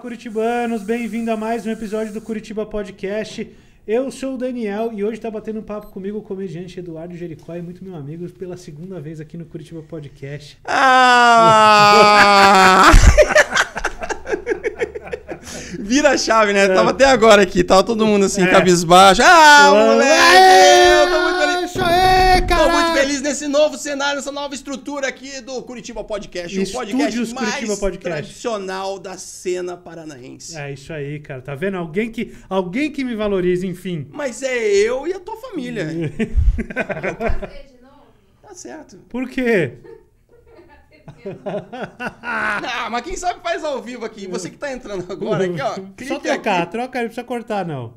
curitibanos! Bem-vindo a mais um episódio do Curitiba Podcast. Eu sou o Daniel e hoje está batendo um papo comigo o comediante Eduardo Jericó e muito meu amigo pela segunda vez aqui no Curitiba Podcast. Ah! Vira a chave, né? É. Tava até agora aqui, tava todo mundo assim, é. cabisbaixo. Ah, moleque! Eu tô nesse novo cenário, nessa nova estrutura aqui do Curitiba Podcast. O um podcast mais Curitiba podcast. tradicional da cena paranaense. É isso aí, cara. Tá vendo? Alguém que, alguém que me valoriza, enfim. Mas é eu e a tua família. tá certo. Por quê? ah, mas quem sabe faz ao vivo aqui. Você que tá entrando agora aqui, ó. Só trocar, aqui. troca, não precisa cortar, não.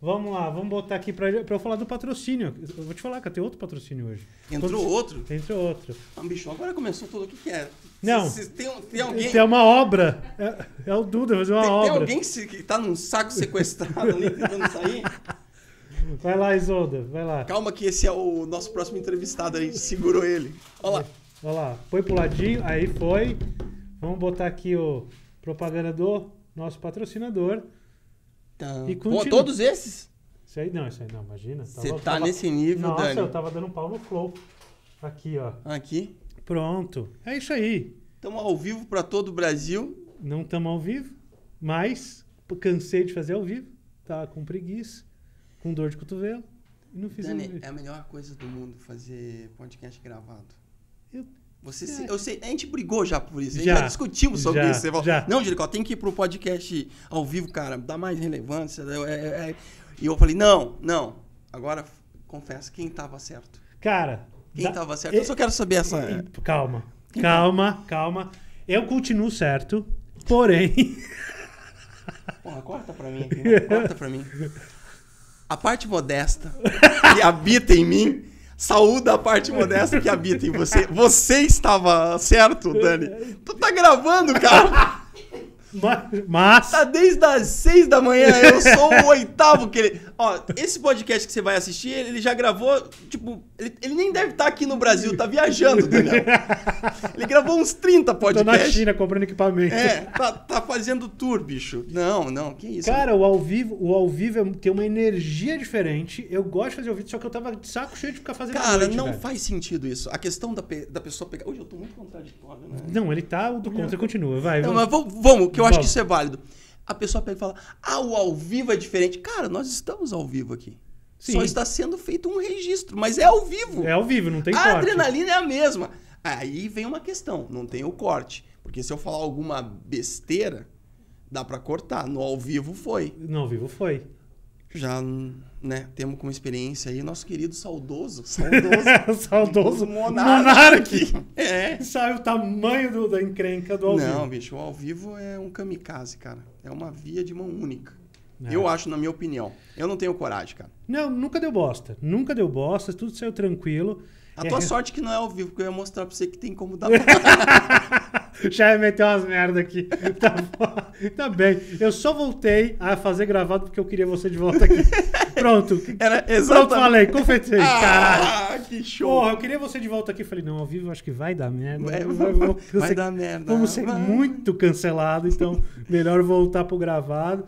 Vamos lá, vamos botar aqui pra, pra eu falar do patrocínio. Eu vou te falar, que tem outro patrocínio hoje. Entrou outro? Entrou outro. Ah, bicho, agora começou tudo. O que, que é? Não. Se, se tem, tem alguém. Tem é uma obra. É, é o Duda fazer uma tem, obra. Tem alguém que tá num saco sequestrado ali tentando sair? Vai lá, Isolda, vai lá. Calma, que esse é o nosso próximo entrevistado. A gente segurou ele. Olha lá. Olha lá, foi pro ladinho, aí foi. Vamos botar aqui o propaganda do nosso patrocinador. Então, E Pô, todos esses? Isso aí não, isso aí não, imagina. Você tá tava... nesse nível, Nossa, Dani. eu tava dando um pau no flow. Aqui, ó. Aqui? Pronto. É isso aí. Estamos ao vivo para todo o Brasil. Não estamos ao vivo, mas cansei de fazer ao vivo. Tava tá? com preguiça, com dor de cotovelo. E não fiz Dani, é a melhor coisa do mundo fazer podcast gravado. Eu você se, é. eu sei, a gente brigou já por isso, já, já discutimos sobre já, isso. Você falou, já. Não, Jericó, tem que ir pro podcast ao vivo, cara, dá mais relevância. Né, é, é, é. E eu falei, não, não. Agora confesso quem tava certo. Cara. Quem estava tava certo? Eu só quero saber essa. Calma, calma, calma. Eu continuo certo, porém. Porra, corta pra mim aqui, né? Corta pra mim. A parte modesta que habita em mim Saúda a parte modesta que habita em você. Você estava certo, Dani. Tu tá gravando, cara. Mas. Tá desde as seis da manhã, eu sou o oitavo que ele. Ó, esse podcast que você vai assistir, ele já gravou, tipo, ele, ele nem deve estar tá aqui no Brasil, tá viajando, Daniel. Ele gravou uns 30 podcasts. tô na China comprando equipamento. É, tá, tá fazendo tour, bicho. Não, não, que isso. Cara, né? o ao vivo, o ao vivo é, tem uma energia diferente. Eu gosto de fazer ao vivo, só que eu tava de saco cheio de ficar fazendo Cara, noite, não velho. faz sentido isso. A questão da, pe da pessoa pegar. Hoje eu tô muito contraditório, né? Não, ele tá, o do contra continua, vai. Não, vamos. mas vamos que eu eu acho que isso é válido. A pessoa pega e fala: ah, o ao vivo é diferente. Cara, nós estamos ao vivo aqui. Sim. Só está sendo feito um registro, mas é ao vivo. É ao vivo, não tem a corte. A adrenalina é a mesma. Aí vem uma questão, não tem o corte. Porque se eu falar alguma besteira, dá para cortar. No ao vivo foi. No ao vivo foi já né, temos como experiência aí nosso querido saudoso, saudoso, saudoso monarque. É. Sabe o tamanho do, da encrenca do ao vivo. Não, bicho, o ao vivo é um kamikaze, cara. É uma via de mão única. É. Eu acho, na minha opinião. Eu não tenho coragem, cara. Não, nunca deu bosta. Nunca deu bosta, tudo saiu tranquilo. A tua sorte é que não é ao vivo, porque eu ia mostrar pra você que tem como dar. Já ia meter umas merda aqui. Tá, bom. tá bem. Eu só voltei a fazer gravado porque eu queria você de volta aqui. Pronto. Era exatamente. Pronto, falei, confetei. Ah, que show. Porra, eu queria você de volta aqui. Falei, não, ao vivo acho que vai dar merda. É, vai, vou, vai dar merda. Vamos ser vai. muito cancelado, então melhor voltar pro gravado.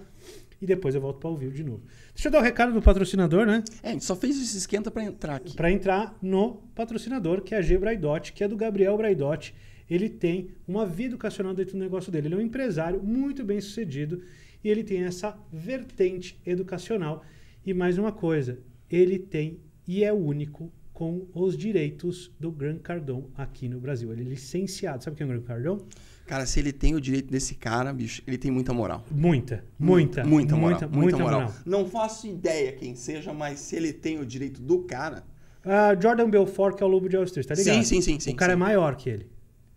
E depois eu volto para o vivo de novo. Deixa eu dar o um recado do patrocinador, né? É, a gente só fez esse esquenta para entrar aqui. Para entrar no patrocinador, que é a G Braidotti, que é do Gabriel Braidotti. Ele tem uma vida educacional dentro do negócio dele. Ele é um empresário muito bem sucedido e ele tem essa vertente educacional. E mais uma coisa, ele tem e é único com os direitos do Gran Cardon aqui no Brasil. Ele é licenciado. Sabe o que é o Gran Cardon? Cara, se ele tem o direito desse cara, bicho, ele tem muita moral. Muita, muita. Muita, muita moral. Muita, muita moral. moral. Não faço ideia quem seja, mas se ele tem o direito do cara. Uh, Jordan Belfort, que é o lobo de Wall Street, tá ligado? Sim, sim, sim. É sim o cara sim. é maior que ele.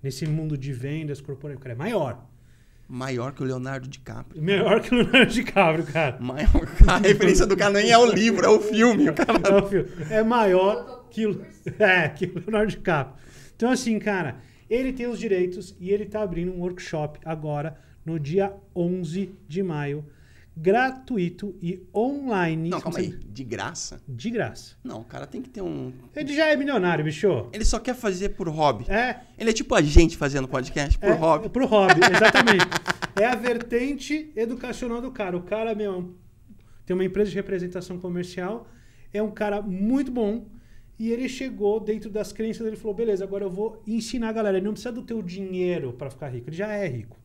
Nesse mundo de vendas corporativas, o cara é maior. Maior que o Leonardo DiCaprio. Maior que o Leonardo DiCaprio, cara. Maior. A referência do cara nem é o livro, é o filme. É o cara... É o filme. É maior que, é, que o Leonardo DiCaprio. Então, assim, cara ele tem os direitos e ele está abrindo um workshop agora, no dia 11 de maio, gratuito e online. Não, calma aí. De graça? De graça. Não, o cara tem que ter um. Ele já é milionário, bicho. Ele só quer fazer por hobby. É. Ele é tipo a gente fazendo podcast por é, hobby. Por hobby, exatamente. é a vertente educacional do cara. O cara, meu, tem uma empresa de representação comercial, é um cara muito bom e ele chegou dentro das crenças, ele falou: beleza, agora eu vou ensinar a galera. Ele não precisa do teu dinheiro para ficar rico, ele já é rico.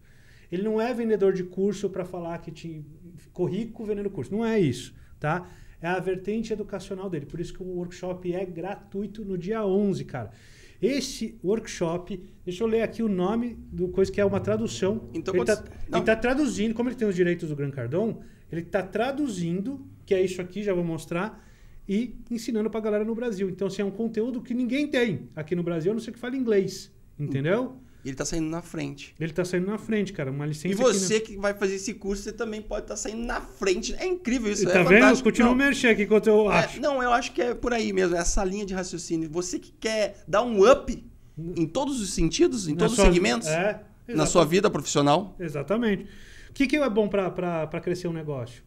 Ele não é vendedor de curso para falar que te ficou rico vendendo curso. Não é isso, tá? É a vertente educacional dele. Por isso que o workshop é gratuito no dia 11, cara. Esse workshop, deixa eu ler aqui o nome do coisa que é uma tradução. Então, ele está tá, tá traduzindo, como ele tem os direitos do Gran Cardon, ele está traduzindo, que é isso aqui, já vou mostrar, e ensinando para a galera no Brasil. Então, assim, é um conteúdo que ninguém tem aqui no Brasil, a não ser que fale inglês, entendeu? E ele está saindo na frente. Ele está saindo na frente, cara. Uma licença. E você que vai fazer esse curso, você também pode estar tá saindo na frente. É incrível isso. É tá é vendo? Fantástico. Continua não, aqui enquanto eu é, acho. não, eu acho que é por aí mesmo. É essa linha de raciocínio. Você que quer dar um up em todos os sentidos, em na todos sua... os segmentos, é, na sua vida profissional. Exatamente. O que, que é bom para crescer um negócio?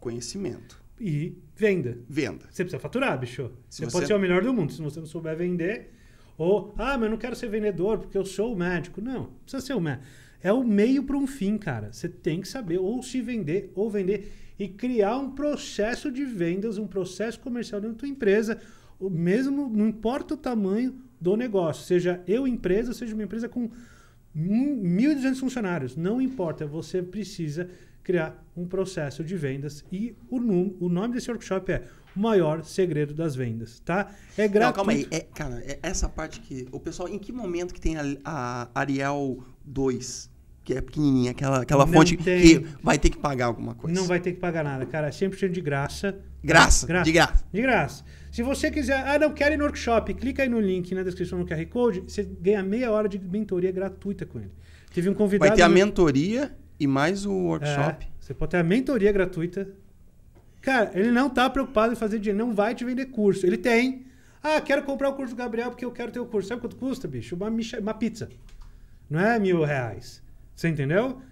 Conhecimento. E Venda. Venda. Você precisa faturar, bicho. Você, você, pode ser o melhor do mundo. Se você não souber vender. Ou, ah, mas eu não quero ser vendedor porque eu sou o médico. Não, precisa ser o médico. É o meio para um fim, cara. Você tem que saber ou se vender ou vender e criar um processo de vendas, um processo comercial dentro da tua empresa, mesmo não importa o tamanho do negócio, seja eu empresa, seja uma empresa com 1.200 funcionários, não importa, você precisa criar um processo de vendas. E o, num, o nome desse workshop é O Maior Segredo das Vendas, tá? É gratuito. Não, calma aí. É, cara, é essa parte que... O pessoal, em que momento que tem a, a Arial 2? que é pequenininha, aquela, aquela fonte tem... que vai ter que pagar alguma coisa. Não vai ter que pagar nada, cara. É 100% de graça. Graça, graça. De graça. De graça. Se você quiser, ah, não, quero ir no workshop, clica aí no link na descrição no QR Code, você ganha meia hora de mentoria gratuita com ele. Teve um convidado. Vai ter a mentoria e mais o workshop. É, você pode ter a mentoria gratuita. Cara, ele não está preocupado em fazer dinheiro, não vai te vender curso. Ele tem. Ah, quero comprar o curso do Gabriel porque eu quero ter o curso. Sabe quanto custa, bicho? Uma, uma pizza. Não é mil reais. Você entendeu?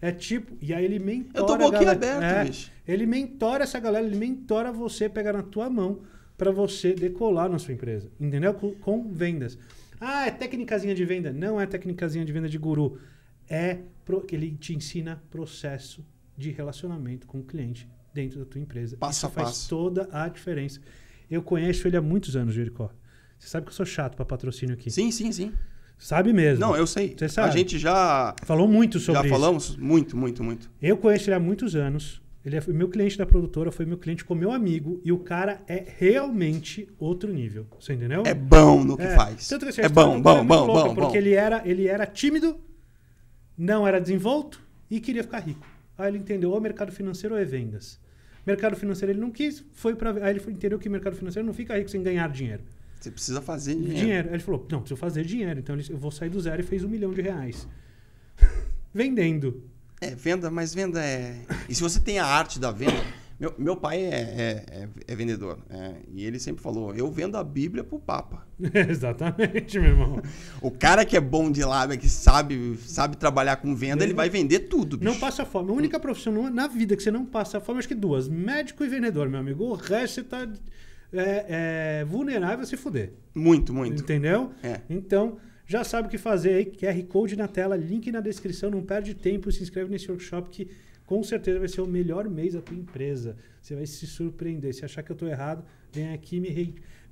É tipo. E aí ele mentora. Eu tô boquiaberto, é, bicho. Ele mentora essa galera, ele mentora você pegar na tua mão para você decolar na sua empresa. Entendeu? Com, com vendas. Ah, é técnicazinha de venda. Não é técnicazinha de venda de guru. É que ele te ensina processo de relacionamento com o cliente dentro da tua empresa. Passo Isso a faz passo. toda a diferença. Eu conheço ele há muitos anos, Jericó. Você sabe que eu sou chato para patrocínio aqui. Sim, sim, sim. Sabe mesmo. Não, eu sei. Você sabe. A gente já... Falou muito sobre já isso. Já falamos muito, muito, muito. Eu conheço ele há muitos anos. Ele é meu cliente da produtora, foi meu cliente com meu amigo, e o cara é realmente outro nível. Você entendeu? É bom no que é. faz. Tanto que, assim, é bom, bom, é bom, bom, bom. Porque bom. Ele, era, ele era tímido, não era desenvolto e queria ficar rico. Aí ele entendeu, ou mercado financeiro ou é vendas. Mercado financeiro ele não quis, foi para aí ele entendeu que mercado financeiro não fica rico sem ganhar dinheiro. Você precisa fazer dinheiro. dinheiro. Aí ele falou, não, preciso fazer dinheiro. Então eu vou sair do zero e fez um milhão de reais. Vendendo. É, venda, mas venda é... E se você tem a arte da venda... Meu, meu pai é, é, é vendedor. É, e ele sempre falou: eu vendo a Bíblia pro Papa. Exatamente, meu irmão. o cara que é bom de lábia, que sabe, sabe trabalhar com venda, ele vai vender tudo. Bicho. Não passa fome. A única profissão na vida que você não passa fome, acho que duas: médico e vendedor, meu amigo. O resto você tá é, é vulnerável a se fuder. Muito, muito. Entendeu? É. Então. Já sabe o que fazer aí, QR Code na tela, link na descrição, não perde tempo, se inscreve nesse workshop que com certeza vai ser o melhor mês da tua empresa. Você vai se surpreender. Se achar que eu estou errado, vem aqui e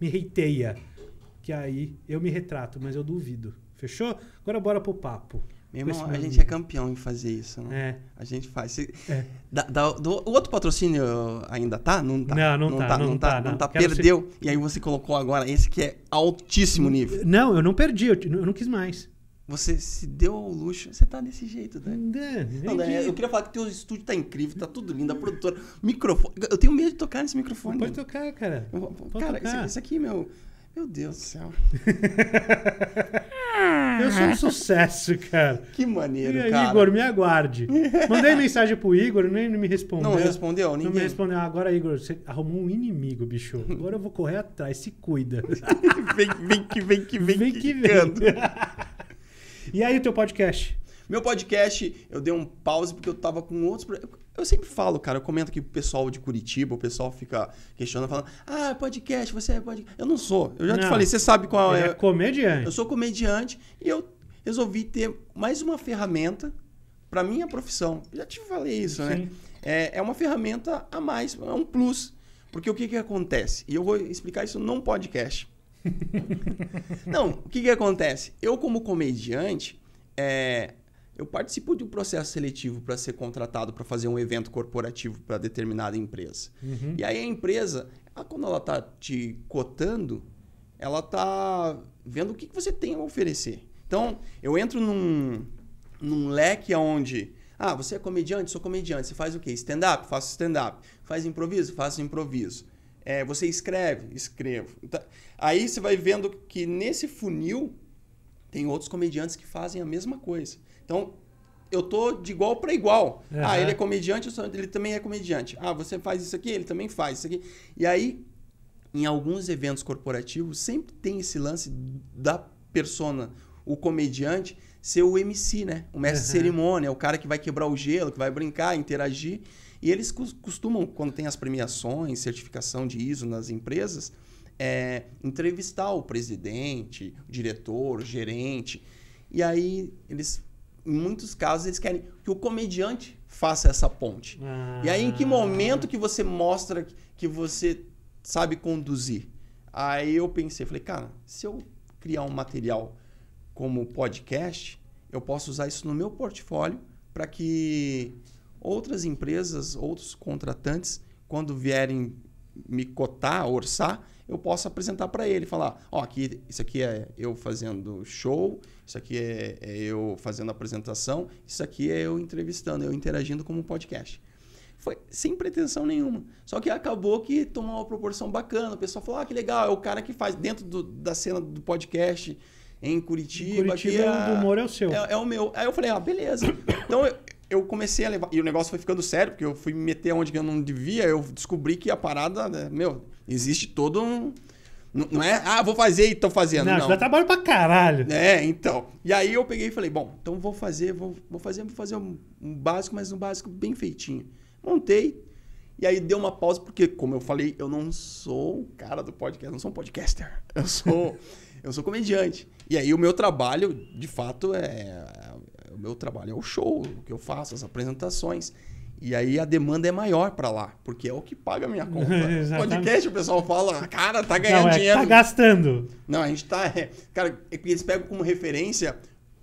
me, reiteia. Que aí eu me retrato, mas eu duvido. Fechou? Agora bora pro papo. Meu irmão, a gente é campeão em fazer isso, né? É. A gente faz. é. da, da, do, o outro patrocínio ainda tá? Não tá. Não, não, não tá, tá, Não tá, tá, não tá. Perdeu. Ser... E aí você colocou agora esse que é altíssimo nível. Não, eu não perdi. Eu, eu não quis mais. Você se deu ao luxo. Você tá desse jeito, Né? Não, Dani, é, é, eu queria falar que teu estúdio tá incrível, tá tudo lindo, a produtora. Microfone. Eu tenho medo de tocar nesse microfone. Pode tocar, cara. Pode cara, Isso, isso aqui, é meu. Meu Deus do céu. eu sou um sucesso, cara. Que maneiro, e, cara. Igor, me aguarde. Mandei mensagem pro Igor, nem me respondeu. Não respondeu, ninguém. Não me respondeu. Agora, Igor, você arrumou um inimigo, bicho. Agora eu vou correr atrás, se cuida. vem, vem que vem que vem. Vem que vem. E aí o teu podcast? Meu podcast, eu dei um pause porque eu tava com outros. Eu sempre falo, cara, eu comento que o pessoal de Curitiba, o pessoal fica questionando, falando, ah, podcast, você é podcast. Eu não sou. Eu já não, te falei, você sabe qual é. é comediante. Eu sou comediante e eu resolvi ter mais uma ferramenta para minha profissão. Eu já te falei isso, né? Sim. né? É, é uma ferramenta a mais, é um plus. Porque o que, que acontece? E eu vou explicar isso num podcast. Não, o que, que acontece? Eu, como comediante, é, eu participo de um processo seletivo para ser contratado para fazer um evento corporativo para determinada empresa. Uhum. E aí a empresa, ela, quando ela está te cotando, ela está vendo o que, que você tem a oferecer. Então, eu entro num, num leque onde... Ah, você é comediante? Sou comediante. Você faz o quê? Stand-up? Faço stand-up. Faz improviso? Faço improviso. É, você escreve? Escrevo. Então, aí você vai vendo que nesse funil tem outros comediantes que fazem a mesma coisa. Então, eu tô de igual para igual. Uhum. Ah, ele é comediante, ele também é comediante. Ah, você faz isso aqui, ele também faz isso aqui. E aí, em alguns eventos corporativos, sempre tem esse lance da persona, o comediante, ser o MC, né? O mestre uhum. cerimônia, é o cara que vai quebrar o gelo, que vai brincar, interagir. E eles costumam, quando tem as premiações, certificação de ISO nas empresas, é, entrevistar o presidente, o diretor, o gerente. E aí eles em muitos casos eles querem que o comediante faça essa ponte. Ah. E aí em que ah. momento que você mostra que você sabe conduzir? Aí eu pensei, falei, cara, se eu criar um material como podcast, eu posso usar isso no meu portfólio para que Outras empresas, outros contratantes, quando vierem me cotar, orçar, eu posso apresentar para ele, falar, ó, oh, aqui, isso aqui é eu fazendo show, isso aqui é, é, eu fazendo apresentação, isso aqui é eu entrevistando, eu interagindo como um podcast. Foi sem pretensão nenhuma. Só que acabou que tomou uma proporção bacana. O pessoal falou, ah, que legal, é o cara que faz dentro do, da cena do podcast, em Curitiba. Em Curitiba, é, o humor é o seu. É, é, o meu. Aí eu falei, ah, beleza. Então eu, eu, comecei a levar. E o negócio foi ficando sério, porque eu fui me meter onde eu não devia. Eu descobri que a parada, né, meu, existe todo um. Não é, ah, vou fazer e tô fazendo. Não, não. dá trabalho pra caralho. É, então. E aí eu peguei e falei, bom, então vou fazer, vou, vou fazer, vou fazer um, um básico, mas um básico bem feitinho. Montei, e aí deu uma pausa, porque, como eu falei, eu não sou o cara do podcast, eu não sou um podcaster. Eu sou. Eu sou comediante. E aí o meu trabalho, de fato, é, é. O meu trabalho é o show, o que eu faço, as apresentações. E aí a demanda é maior para lá, porque é o que paga a minha conta. podcast o pessoal fala, ah, cara, tá ganhando Não, é, dinheiro. Tá gastando. Não, a gente tá. É, cara, é eles pegam como referência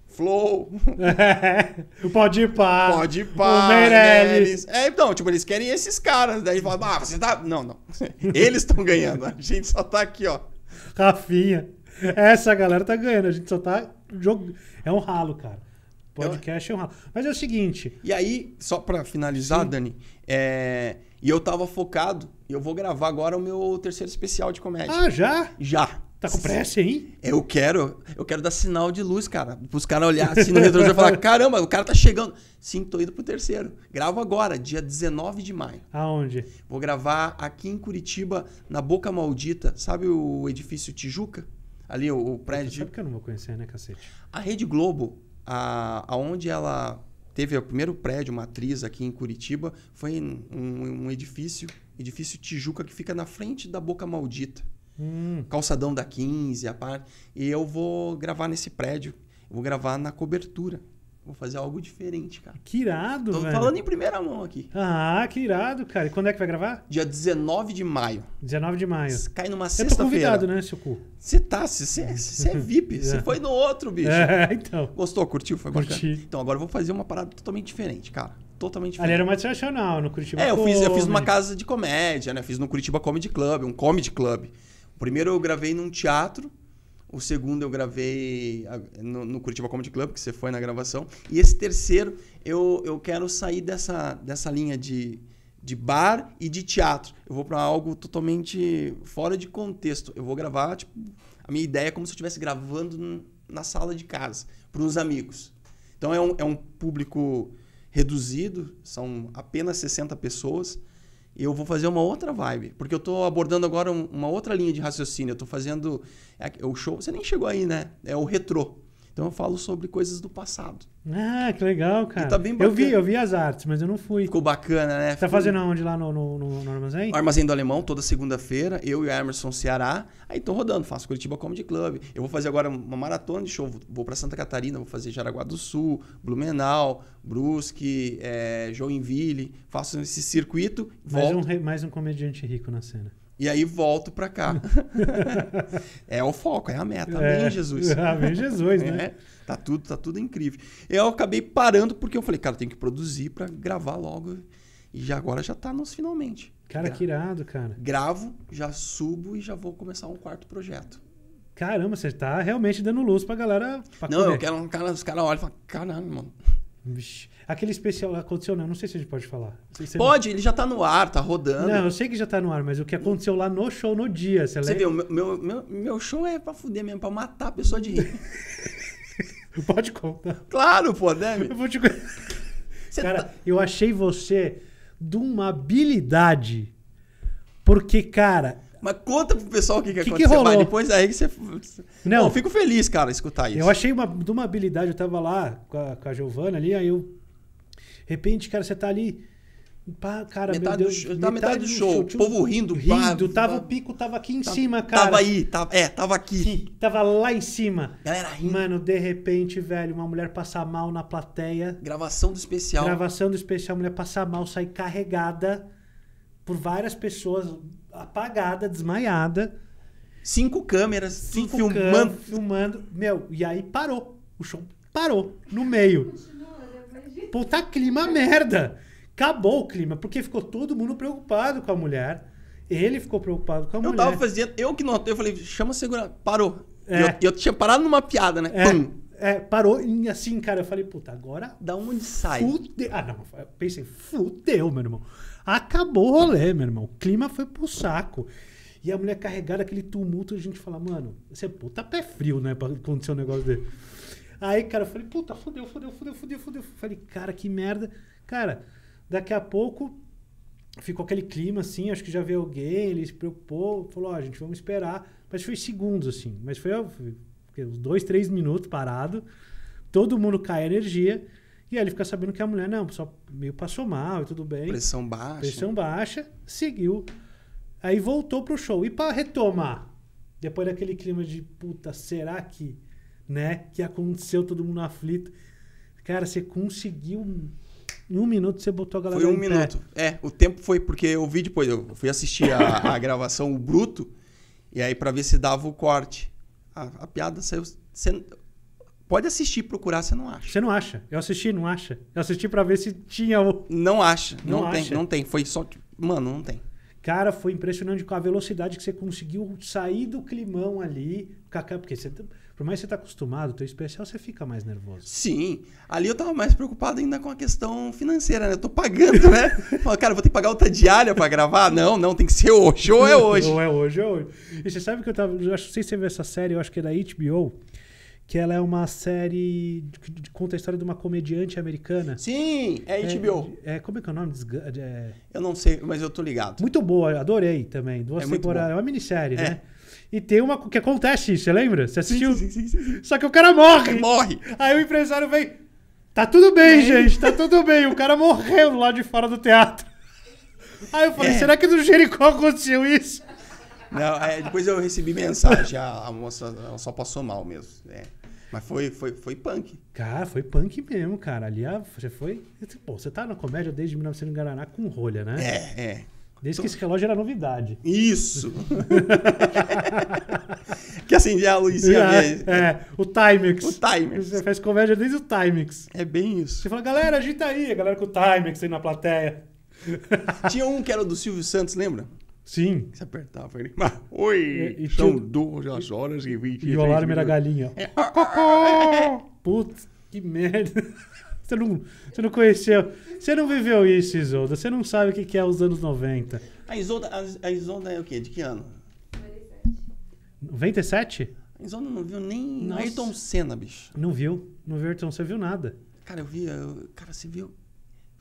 Flow. É, o Pode ir pá. Pode ir pá. O Meirelles. É, então, tipo, eles querem esses caras. Daí fala, ah, você tá. Não, não. Eles estão ganhando. A gente só tá aqui, ó. Rafinha. Essa galera tá ganhando, a gente só tá jogando. É um ralo, cara. Podcast é um ralo. Mas é o seguinte. E aí, só pra finalizar, Sim. Dani, é... e eu tava focado, e eu vou gravar agora o meu terceiro especial de comédia. Ah, já? Já. Tá com pressa, hein? Eu quero, eu quero dar sinal de luz, cara. Os caras olhar assim no retrovisor e falar: caramba, o cara tá chegando. Sim, tô indo pro terceiro. Gravo agora, dia 19 de maio. Aonde? Vou gravar aqui em Curitiba, na Boca Maldita. Sabe o edifício Tijuca? ali o, o prédio. Você sabe que eu não vou conhecer, né, cacete? A Rede Globo, a, aonde ela teve o primeiro prédio, matriz aqui em Curitiba, foi um, um, edifício, edifício Tijuca, que fica na frente da Boca Maldita. Hum. Calçadão da 15, a parte. E eu vou gravar nesse prédio. vou gravar na cobertura. Vou fazer algo diferente, cara. Que irado, Tô velho. Tô falando em primeira mão aqui. Ah, que irado, cara. E quando é que vai gravar? Dia 19 de maio. 19 de maio. Cai numa sexta-feira. Você tá convidado, né, seu cu? Você tá, você é VIP. Você é. foi no outro, bicho. É, então. Gostou, curtiu? Foi Curti. Curtiu. Então, agora eu vou fazer uma parada totalmente diferente, cara. Totalmente diferente. Ali era uma tradicional, no Curitiba É, eu fiz, eu fiz numa casa de comédia, né? Fiz no Curitiba Comedy Club, um comedy club. Primeiro eu gravei num teatro o segundo eu gravei no, no Curitiba Comedy Club, que você foi na gravação. E esse terceiro, eu, eu quero sair dessa, dessa linha de, de bar e de teatro. Eu vou para algo totalmente fora de contexto. Eu vou gravar, tipo, a minha ideia é como se eu estivesse gravando na sala de casa, para uns amigos. Então é um, é um público reduzido, são apenas 60 pessoas eu vou fazer uma outra vibe. Porque eu estou abordando agora uma outra linha de raciocínio. Eu estou fazendo. É, o show, você nem chegou aí, né? É o retrô. Então eu falo sobre coisas do passado. Ah, que legal, cara. Tá eu vi, eu vi as artes, mas eu não fui. Ficou bacana, né? Tá fazendo aonde lá no, no, no, no Armazém? Armazém do Alemão, toda segunda-feira, eu e o Emerson Ceará. Aí tô rodando, faço Curitiba Comedy Club. Eu vou fazer agora uma maratona de show. Vou para Santa Catarina, vou fazer Jaraguá do Sul, Blumenau, Brusque, é, Joinville. Faço esse circuito. Mais, volto. Um, mais um comediante rico na cena. E aí volto para cá. é o foco, é a meta. Amém, é, Jesus. Amém, Jesus, né? é, né? Tá tudo, tá tudo incrível. Eu acabei parando porque eu falei, cara, eu tenho que produzir para gravar logo. E já agora já tá nos finalmente. Cara, Gravo. que irado, cara. Gravo, já subo e já vou começar um quarto projeto. Caramba, você tá realmente dando luz pra galera. Pra Não, correr. eu quero um cara, os caras olham e falam, caralho, mano. Aquele especial aconteceu, não, não sei se a gente pode falar. Se pode, não... ele já tá no ar, tá rodando. Não, eu sei que já tá no ar, mas o que aconteceu lá no show no dia, você, você lembra? Você vê, meu, meu, meu show é pra fuder mesmo, pra matar a pessoa de rir. pode contar. Claro, pô, deve. Né, eu vou te Cara, tá... eu achei você de uma habilidade. Porque, cara, mas conta pro pessoal o que, que, que aconteceu. Que rolou? depois aí que você. Não, Bom, fico feliz, cara, escutar isso. Eu achei uma, de uma habilidade, eu tava lá com a, com a Giovana ali, aí eu. De repente, cara, você tá ali. Pá, cara, metade meu Deus, do, tá metade, metade do show, o povo rindo, rindo pá, tava, pá, o pico tava aqui em tava, cima, cara. Tava aí, tava, é, tava aqui. Sim, tava lá em cima. Galera rindo. Mano, de repente, velho, uma mulher passar mal na plateia. Gravação do especial. Gravação do especial, mulher passar mal, sair carregada por várias pessoas, apagada, desmaiada. Cinco câmeras, cinco filmando. Câmeras, filmando. Meu, e aí parou. O show parou no meio. Puta clima merda. Acabou o clima, porque ficou todo mundo preocupado com a mulher. Ele ficou preocupado com a eu mulher. Eu tava fazendo, eu que notei, eu falei, chama a segurança. Parou. É. Eu, eu, tinha parado numa piada, né? É. Pum. É, parou e assim, cara, eu falei, puta, agora. Da onde sai? Fudeu. Ah, não, eu pensei, fudeu, meu irmão. Acabou o rolê, meu irmão. O clima foi pro saco. E a mulher carregada, aquele tumulto, a gente fala, mano, você é puta pé frio, né? Pra acontecer um negócio dele. Aí, cara, eu falei, puta, fodeu, fodeu, fodeu, fodeu, fodeu. Falei, cara, que merda. Cara, daqui a pouco ficou aquele clima, assim, acho que já veio alguém, ele se preocupou, falou, ó, oh, gente, vamos esperar. Mas foi segundos, assim. Mas foi, ó, uns dois, três minutos parado. Todo mundo cai energia. E aí ele fica sabendo que a mulher, não, só meio passou mal e tudo bem. Pressão baixa. Pressão baixa, seguiu. Aí voltou pro show. E para retomar, depois daquele clima de puta, será que, né, que aconteceu todo mundo aflito? Cara, você conseguiu. Em um minuto você botou a galera Foi um minuto. Pé. É, o tempo foi porque eu vi depois, eu fui assistir a, a gravação, o Bruto, e aí para ver se dava o corte. A, a piada saiu. Sendo, Pode assistir, procurar, você não acha. Você não acha. Eu assisti, não acha. Eu assisti para ver se tinha o... Não acha. Não, não tem, não tem. Foi só... Mano, não tem. Cara, foi impressionante com a velocidade que você conseguiu sair do climão ali. Porque você, tá, por mais que você tá acostumado, teu especial, você fica mais nervoso. Sim. Ali eu tava mais preocupado ainda com a questão financeira, né? Eu tô pagando, né? cara, vou ter que pagar outra diária para gravar? Não, não, tem que ser hoje. Ou é hoje. ou é hoje, ou é hoje. E você sabe que eu tava. Eu não sei se você viu essa série, eu acho que é da HBO que ela é uma série que conta a história de uma comediante americana. Sim, é HBO. É, é como é que é o nome? É... Eu não sei, mas eu tô ligado. Muito boa, adorei também. Duas é temporadas, é uma minissérie, é. né? E tem uma que acontece isso, você lembra? Você assistiu? Sim, sim, sim, sim. Só que o cara morre. Morre. Aí o empresário vem, tá tudo bem, gente, tá tudo bem. O cara morreu lá de fora do teatro. Aí eu falei, é. será que no Jericó aconteceu isso? Não, é, depois eu recebi mensagem, a, ah, a moça só passou mal mesmo. É. Mas foi, foi, foi punk. Cara, foi punk mesmo, cara. Ali você foi. Pô, você tá na comédia desde 1900 Guaraná com rolha, né? É, é. Desde Tô... que esse relógio era novidade. Isso! que acendia assim, a luzinha é, mesmo. É, o Timex. O Timex. Você faz comédia desde o Timex. É bem isso. Você fala, galera, agita aí, a galera com o Timex aí na plateia. Tinha um que era do Silvio Santos, lembra? Sim. Você apertava ele. Mas, oi! E, é, e são duas horas e vinte e E o alarme era galinha. É. Putz, que merda. Você não, você não conheceu. Você não viveu isso, Isolda. Você não sabe o que é os anos 90. A Isolda, a, a Isolda é o quê? De que ano? 97. 97? A Isolda não viu nem Nossa. Ayrton Senna, bicho. Não viu. Não viu Ayrton Senna, viu nada. Cara, eu vi. Eu, cara, você viu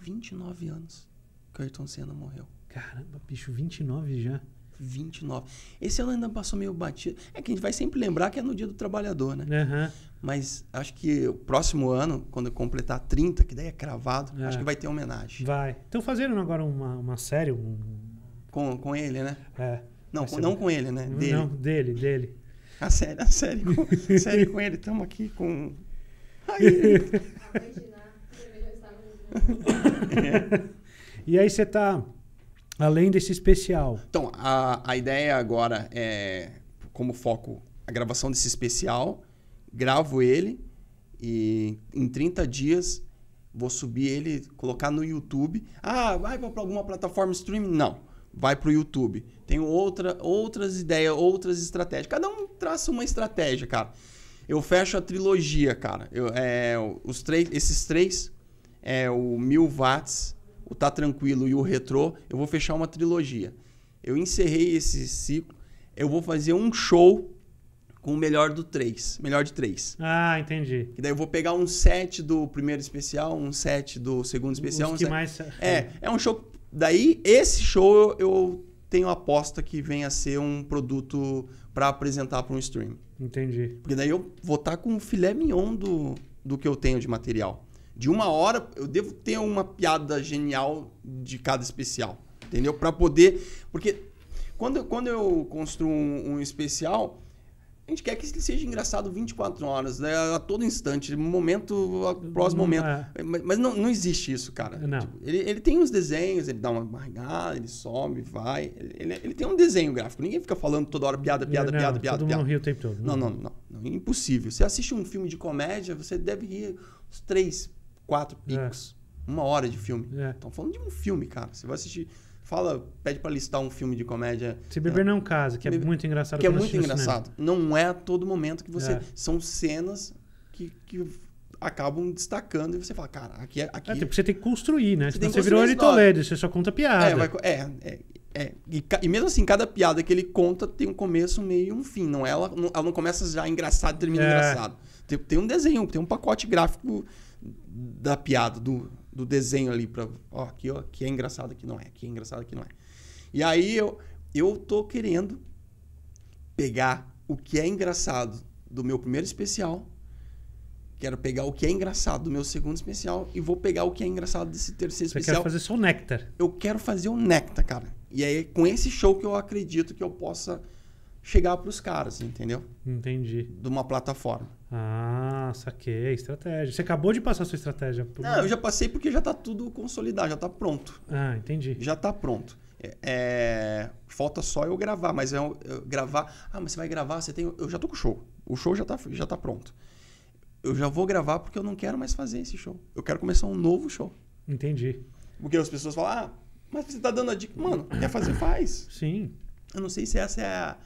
29 anos que o Ayrton Senna morreu. Caramba, bicho, 29 já. 29. Esse ano ainda passou meio batido. É que a gente vai sempre lembrar que é no dia do trabalhador, né? Uhum. Mas acho que o próximo ano, quando eu completar 30, que daí é cravado, é. acho que vai ter homenagem. Vai. Então fazendo agora uma, uma série. Um... Com, com ele, né? É. Não, com, não com ele, né? Não, dele. Não, dele, dele. A série, a série com, a série com ele. Estamos aqui com. Aí. é. E aí você está Além desse especial. Então, a, a ideia agora é, como foco, a gravação desse especial. Gravo ele e em 30 dias vou subir ele, colocar no YouTube. Ah, vai para alguma plataforma streaming? Não. Vai para o YouTube. Tenho outra, outras ideias, outras estratégias. Cada um traça uma estratégia, cara. Eu fecho a trilogia, cara. Eu, é, os três, esses três, é, o Mil Watts, o Tá Tranquilo e o Retrô, eu vou fechar uma trilogia. Eu encerrei esse ciclo, eu vou fazer um show com o melhor do três, melhor de três. Ah, entendi. E daí eu vou pegar um set do primeiro especial, um set do segundo especial, Os um que set... mais é, é, é um show. Daí esse show eu tenho aposta que venha a ser um produto para apresentar para um stream. Entendi. Porque daí eu vou estar tá com o filé mignon do, do que eu tenho de material de uma hora, eu devo ter uma piada genial de cada especial. Entendeu? Para poder. Porque quando, quando eu construo um, um, especial, a gente quer que ele seja engraçado 24 horas, né? a todo instante, momento próximo momento. É. Mas, mas, não, não existe isso, cara. Não. Tipo, ele, ele tem uns desenhos, ele dá uma barrigada, ele some, vai. Ele, ele tem um desenho gráfico. Ninguém fica falando toda hora piada, piada, é, não, piada, piada. Todo piada. mundo ri o tempo todo. Não, né? não, não, não. É impossível. Você assiste um filme de comédia, você deve rir os três, quatro é. picos. É. Uma hora de filme. É. Estão falando de um filme, cara. Você vai assistir. Fala, pede para listar um filme de comédia. Se beber né? não casa, que é muito engraçado. Que é muito engraçado. Não é a todo momento que você. É. São cenas que, que acabam destacando e você fala, cara, aqui é. Aqui... É, tipo, você tem que construir, né? Você, você virou Ari Toledo, você só conta piada. É, vai, é, é, é. E, e, mesmo assim, cada piada que ele conta tem um começo, meio e um fim. Não, é ela, não, ela não começa já engraçado e termina é. engraçado. Tem, tem um desenho, tem um pacote gráfico da piada, do, do desenho ali para ó, aqui, ó, aqui é engraçado, aqui não é, aqui é engraçado, aqui não é. E aí eu, eu tô querendo pegar o que é engraçado do meu primeiro especial, quero pegar o que é engraçado do meu segundo especial e vou pegar o que é engraçado desse terceiro Você especial. Você quer fazer só néctar? Eu quero fazer o néctar, cara. E aí com esse show que eu acredito que eu possa chegar para os caras, entendeu? Entendi. De uma plataforma. Ah, saquei. Estratégia. Você acabou de passar a sua estratégia. Por... Não, eu já passei porque já está tudo consolidado, já está pronto. Ah, entendi. Já está pronto. É, é, falta só eu gravar, mas eu, é eu, gravar. Ah, mas você vai gravar, você tem. Eu já tô com o show. O show já tá, já tá pronto. Eu já vou gravar porque eu não quero mais fazer esse show. Eu quero começar um novo show. Entendi. Porque as pessoas falam, ah, mas você tá dando a dica. Mano, quer fazer, faz. Sim. Eu não sei se essa é a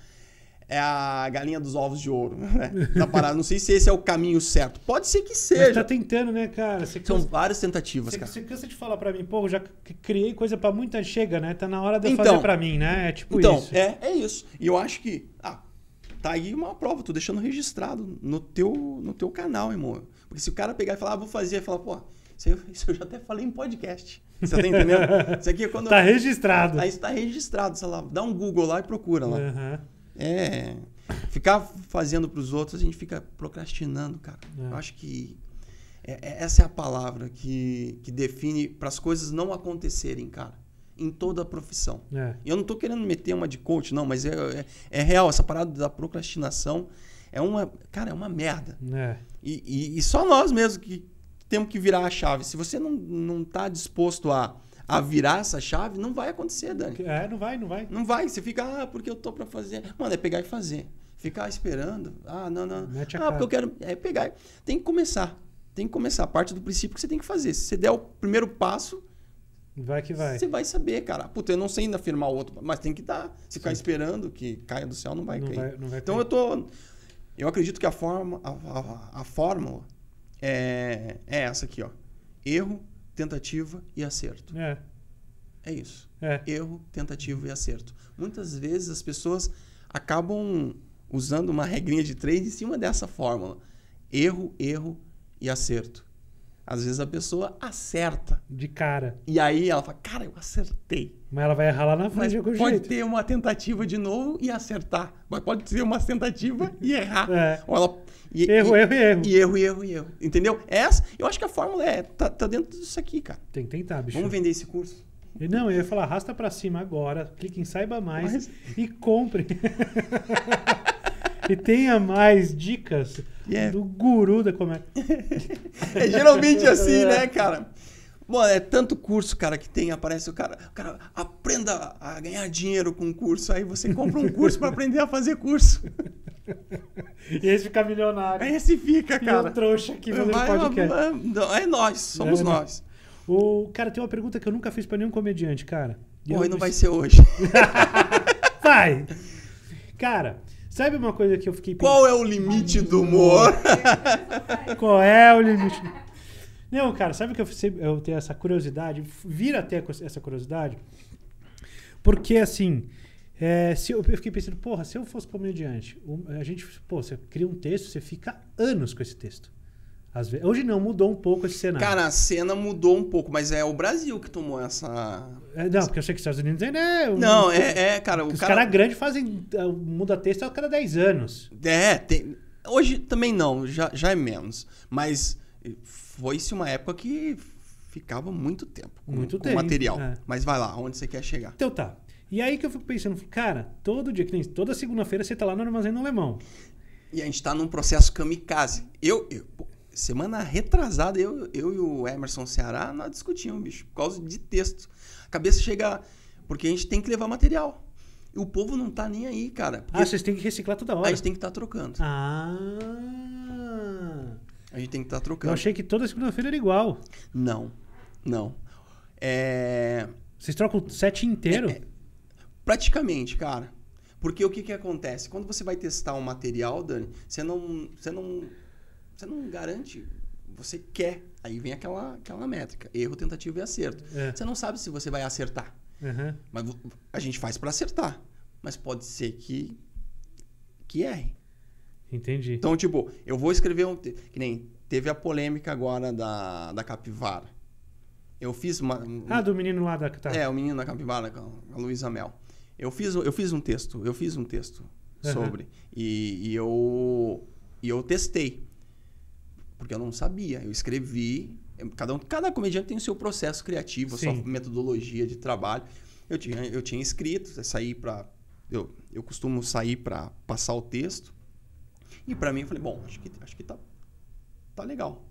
é a galinha dos ovos de ouro, né? Da tá parada. Não sei se esse é o caminho certo. Pode ser que seja. Mas tá tentando, né, cara? Você São cansa... várias tentativas, você, cara. Você cansa de falar para mim, pô, já criei coisa para muita chega, né? Tá na hora de então, fazer para mim, né? É tipo então, isso. Então, é, é isso. E eu acho que... Ah, tá aí uma prova. Tô deixando registrado no teu, no teu canal, irmão. Porque se o cara pegar e falar, ah, vou fazer, e falar, pô, isso eu já até falei em podcast. Você tá entendendo? isso aqui é quando... Tá registrado. Aí está registrado, sei lá. Dá um Google lá e procura lá. Aham. Uhum. É. Ficar fazendo para os outros, a gente fica procrastinando, cara. É. Eu acho que é, é essa é a palavra que, que define para as coisas não acontecerem, cara. Em toda a profissão. É. Eu não estou querendo meter uma de coach, não, mas é, é, é, real. Essa parada da procrastinação é uma. Cara, é uma merda. É. E, e, e, só nós mesmos que temos que virar a chave. Se você não, não tá disposto a a virar essa chave, não vai acontecer, Dani. É, não vai, não vai. Não vai. Você fica, ah, porque eu tô para fazer. Mano, é pegar e fazer. Ficar esperando. Ah, não, não. Mete ah, porque eu quero. É pegar. Tem que começar. Tem que começar. Parte do princípio que você tem que fazer. Se você der o primeiro passo. Vai que vai. Você vai saber, cara. Puta, eu não sei ainda afirmar o outro, mas tem que dar. Se ficar esperando que caia do céu, não vai não cair. Vai, não vai então eu tô. Eu acredito que a forma, a, a, a fórmula é, é essa aqui, ó. Erro, tentativa e acerto. É. É isso. É. Erro, tentativa e acerto. Muitas vezes as pessoas acabam usando uma regrinha de três em cima dessa fórmula. Erro, erro e acerto. Às vezes a pessoa acerta. De cara. E aí ela fala, cara, eu acertei. Mas ela vai errar lá na frente Mas pode jeito. ter uma tentativa de novo e acertar. Mas pode ter uma tentativa e errar. É. Ou ela e, erro, e, erro, erro. E erro, erro, erro. Entendeu? Essa, eu acho que a fórmula é, tá, tá dentro disso aqui, cara. Tem que tentar, bicho. Vamos vender esse curso. Não, eu ia falar, arrasta para cima agora, clique em saiba mais Mas... e compre. e tenha mais dicas yeah. É. do guru da comédia. é geralmente assim, né, cara? Bom, é tanto curso, cara, que tem, aparece o cara, o cara aprenda a ganhar dinheiro com curso, aí você compra um curso para aprender a fazer curso e esse fica milionário. É esse fica, cara. E o trouxa aqui fazendo Mas, podcast. É, é nós, somos é, né? nós. O, cara, tem uma pergunta que eu nunca fiz para nenhum comediante, cara. Oi, não, não vai ser hoje. vai! Cara, sabe uma coisa que eu fiquei pensando? Qual é o limite do humor? Qual é o limite? Não, cara, sabe que eu, eu tenho essa curiosidade? Vira até essa curiosidade. Porque, assim, é, se eu, eu, fiquei pensando, porra, se eu fosse comediante, a gente, pô, você cria um texto, você fica anos com esse texto. Vezes, hoje não, mudou um pouco esse cenário. Cara, a cena mudou um pouco, mas é o Brasil que tomou essa. É, não, porque eu sei que os Estados Unidos né, um, não, é. é, cara. os caras cara grandes fazem. É, muda texto a cada 10 anos. É, tem, hoje também não, já, já é menos. Mas foi-se uma época que ficava muito tempo com, muito com tempo, material. É. Mas vai lá, onde você quer chegar. Então tá. E aí que eu fico pensando, cara, todo dia, que toda segunda-feira você tá lá no armazém no alemão. E a gente está num processo kamikaze. Eu, eu semana retrasada, eu, eu e o Emerson Ceará, nós discutimos, bicho, por causa de texto. A cabeça chega. Porque a gente tem que levar material. E o povo não tá nem aí, cara. Ah, vocês têm que reciclar toda hora. A gente tem que estar tá trocando. Ah. A gente tem que estar tá trocando. Eu achei que toda segunda-feira era igual. Não, não. É... Vocês trocam o set inteiro? É, é, Praticamente, cara. Porque o que, que acontece? Quando você vai testar um material, Dani, você não, você não, você não garante. Você quer. Aí vem aquela, aquela métrica: erro, tentativa e acerto. É. Você não sabe se você vai acertar. Uhum. Mas a gente faz para acertar. Mas pode ser que, que erre. Entendi. Então, tipo, eu vou escrever um. Que nem teve a polêmica agora da, da capivara. Eu fiz uma. Um, ah, do menino lá da. Tá. É, o menino da capivara, a Luísa Mel. Eu fiz, eu fiz um texto, eu fiz um texto uhum. sobre. E, e, eu, e eu testei. Porque eu não sabia. Eu escrevi. É, cada, um, cada comediante tem o seu processo criativo, Sim. a sua metodologia de trabalho. Eu tinha, eu tinha escrito, é, saí para. Eu, eu costumo sair para passar o texto. E para mim, eu falei, bom, acho que, acho que tá, tá legal.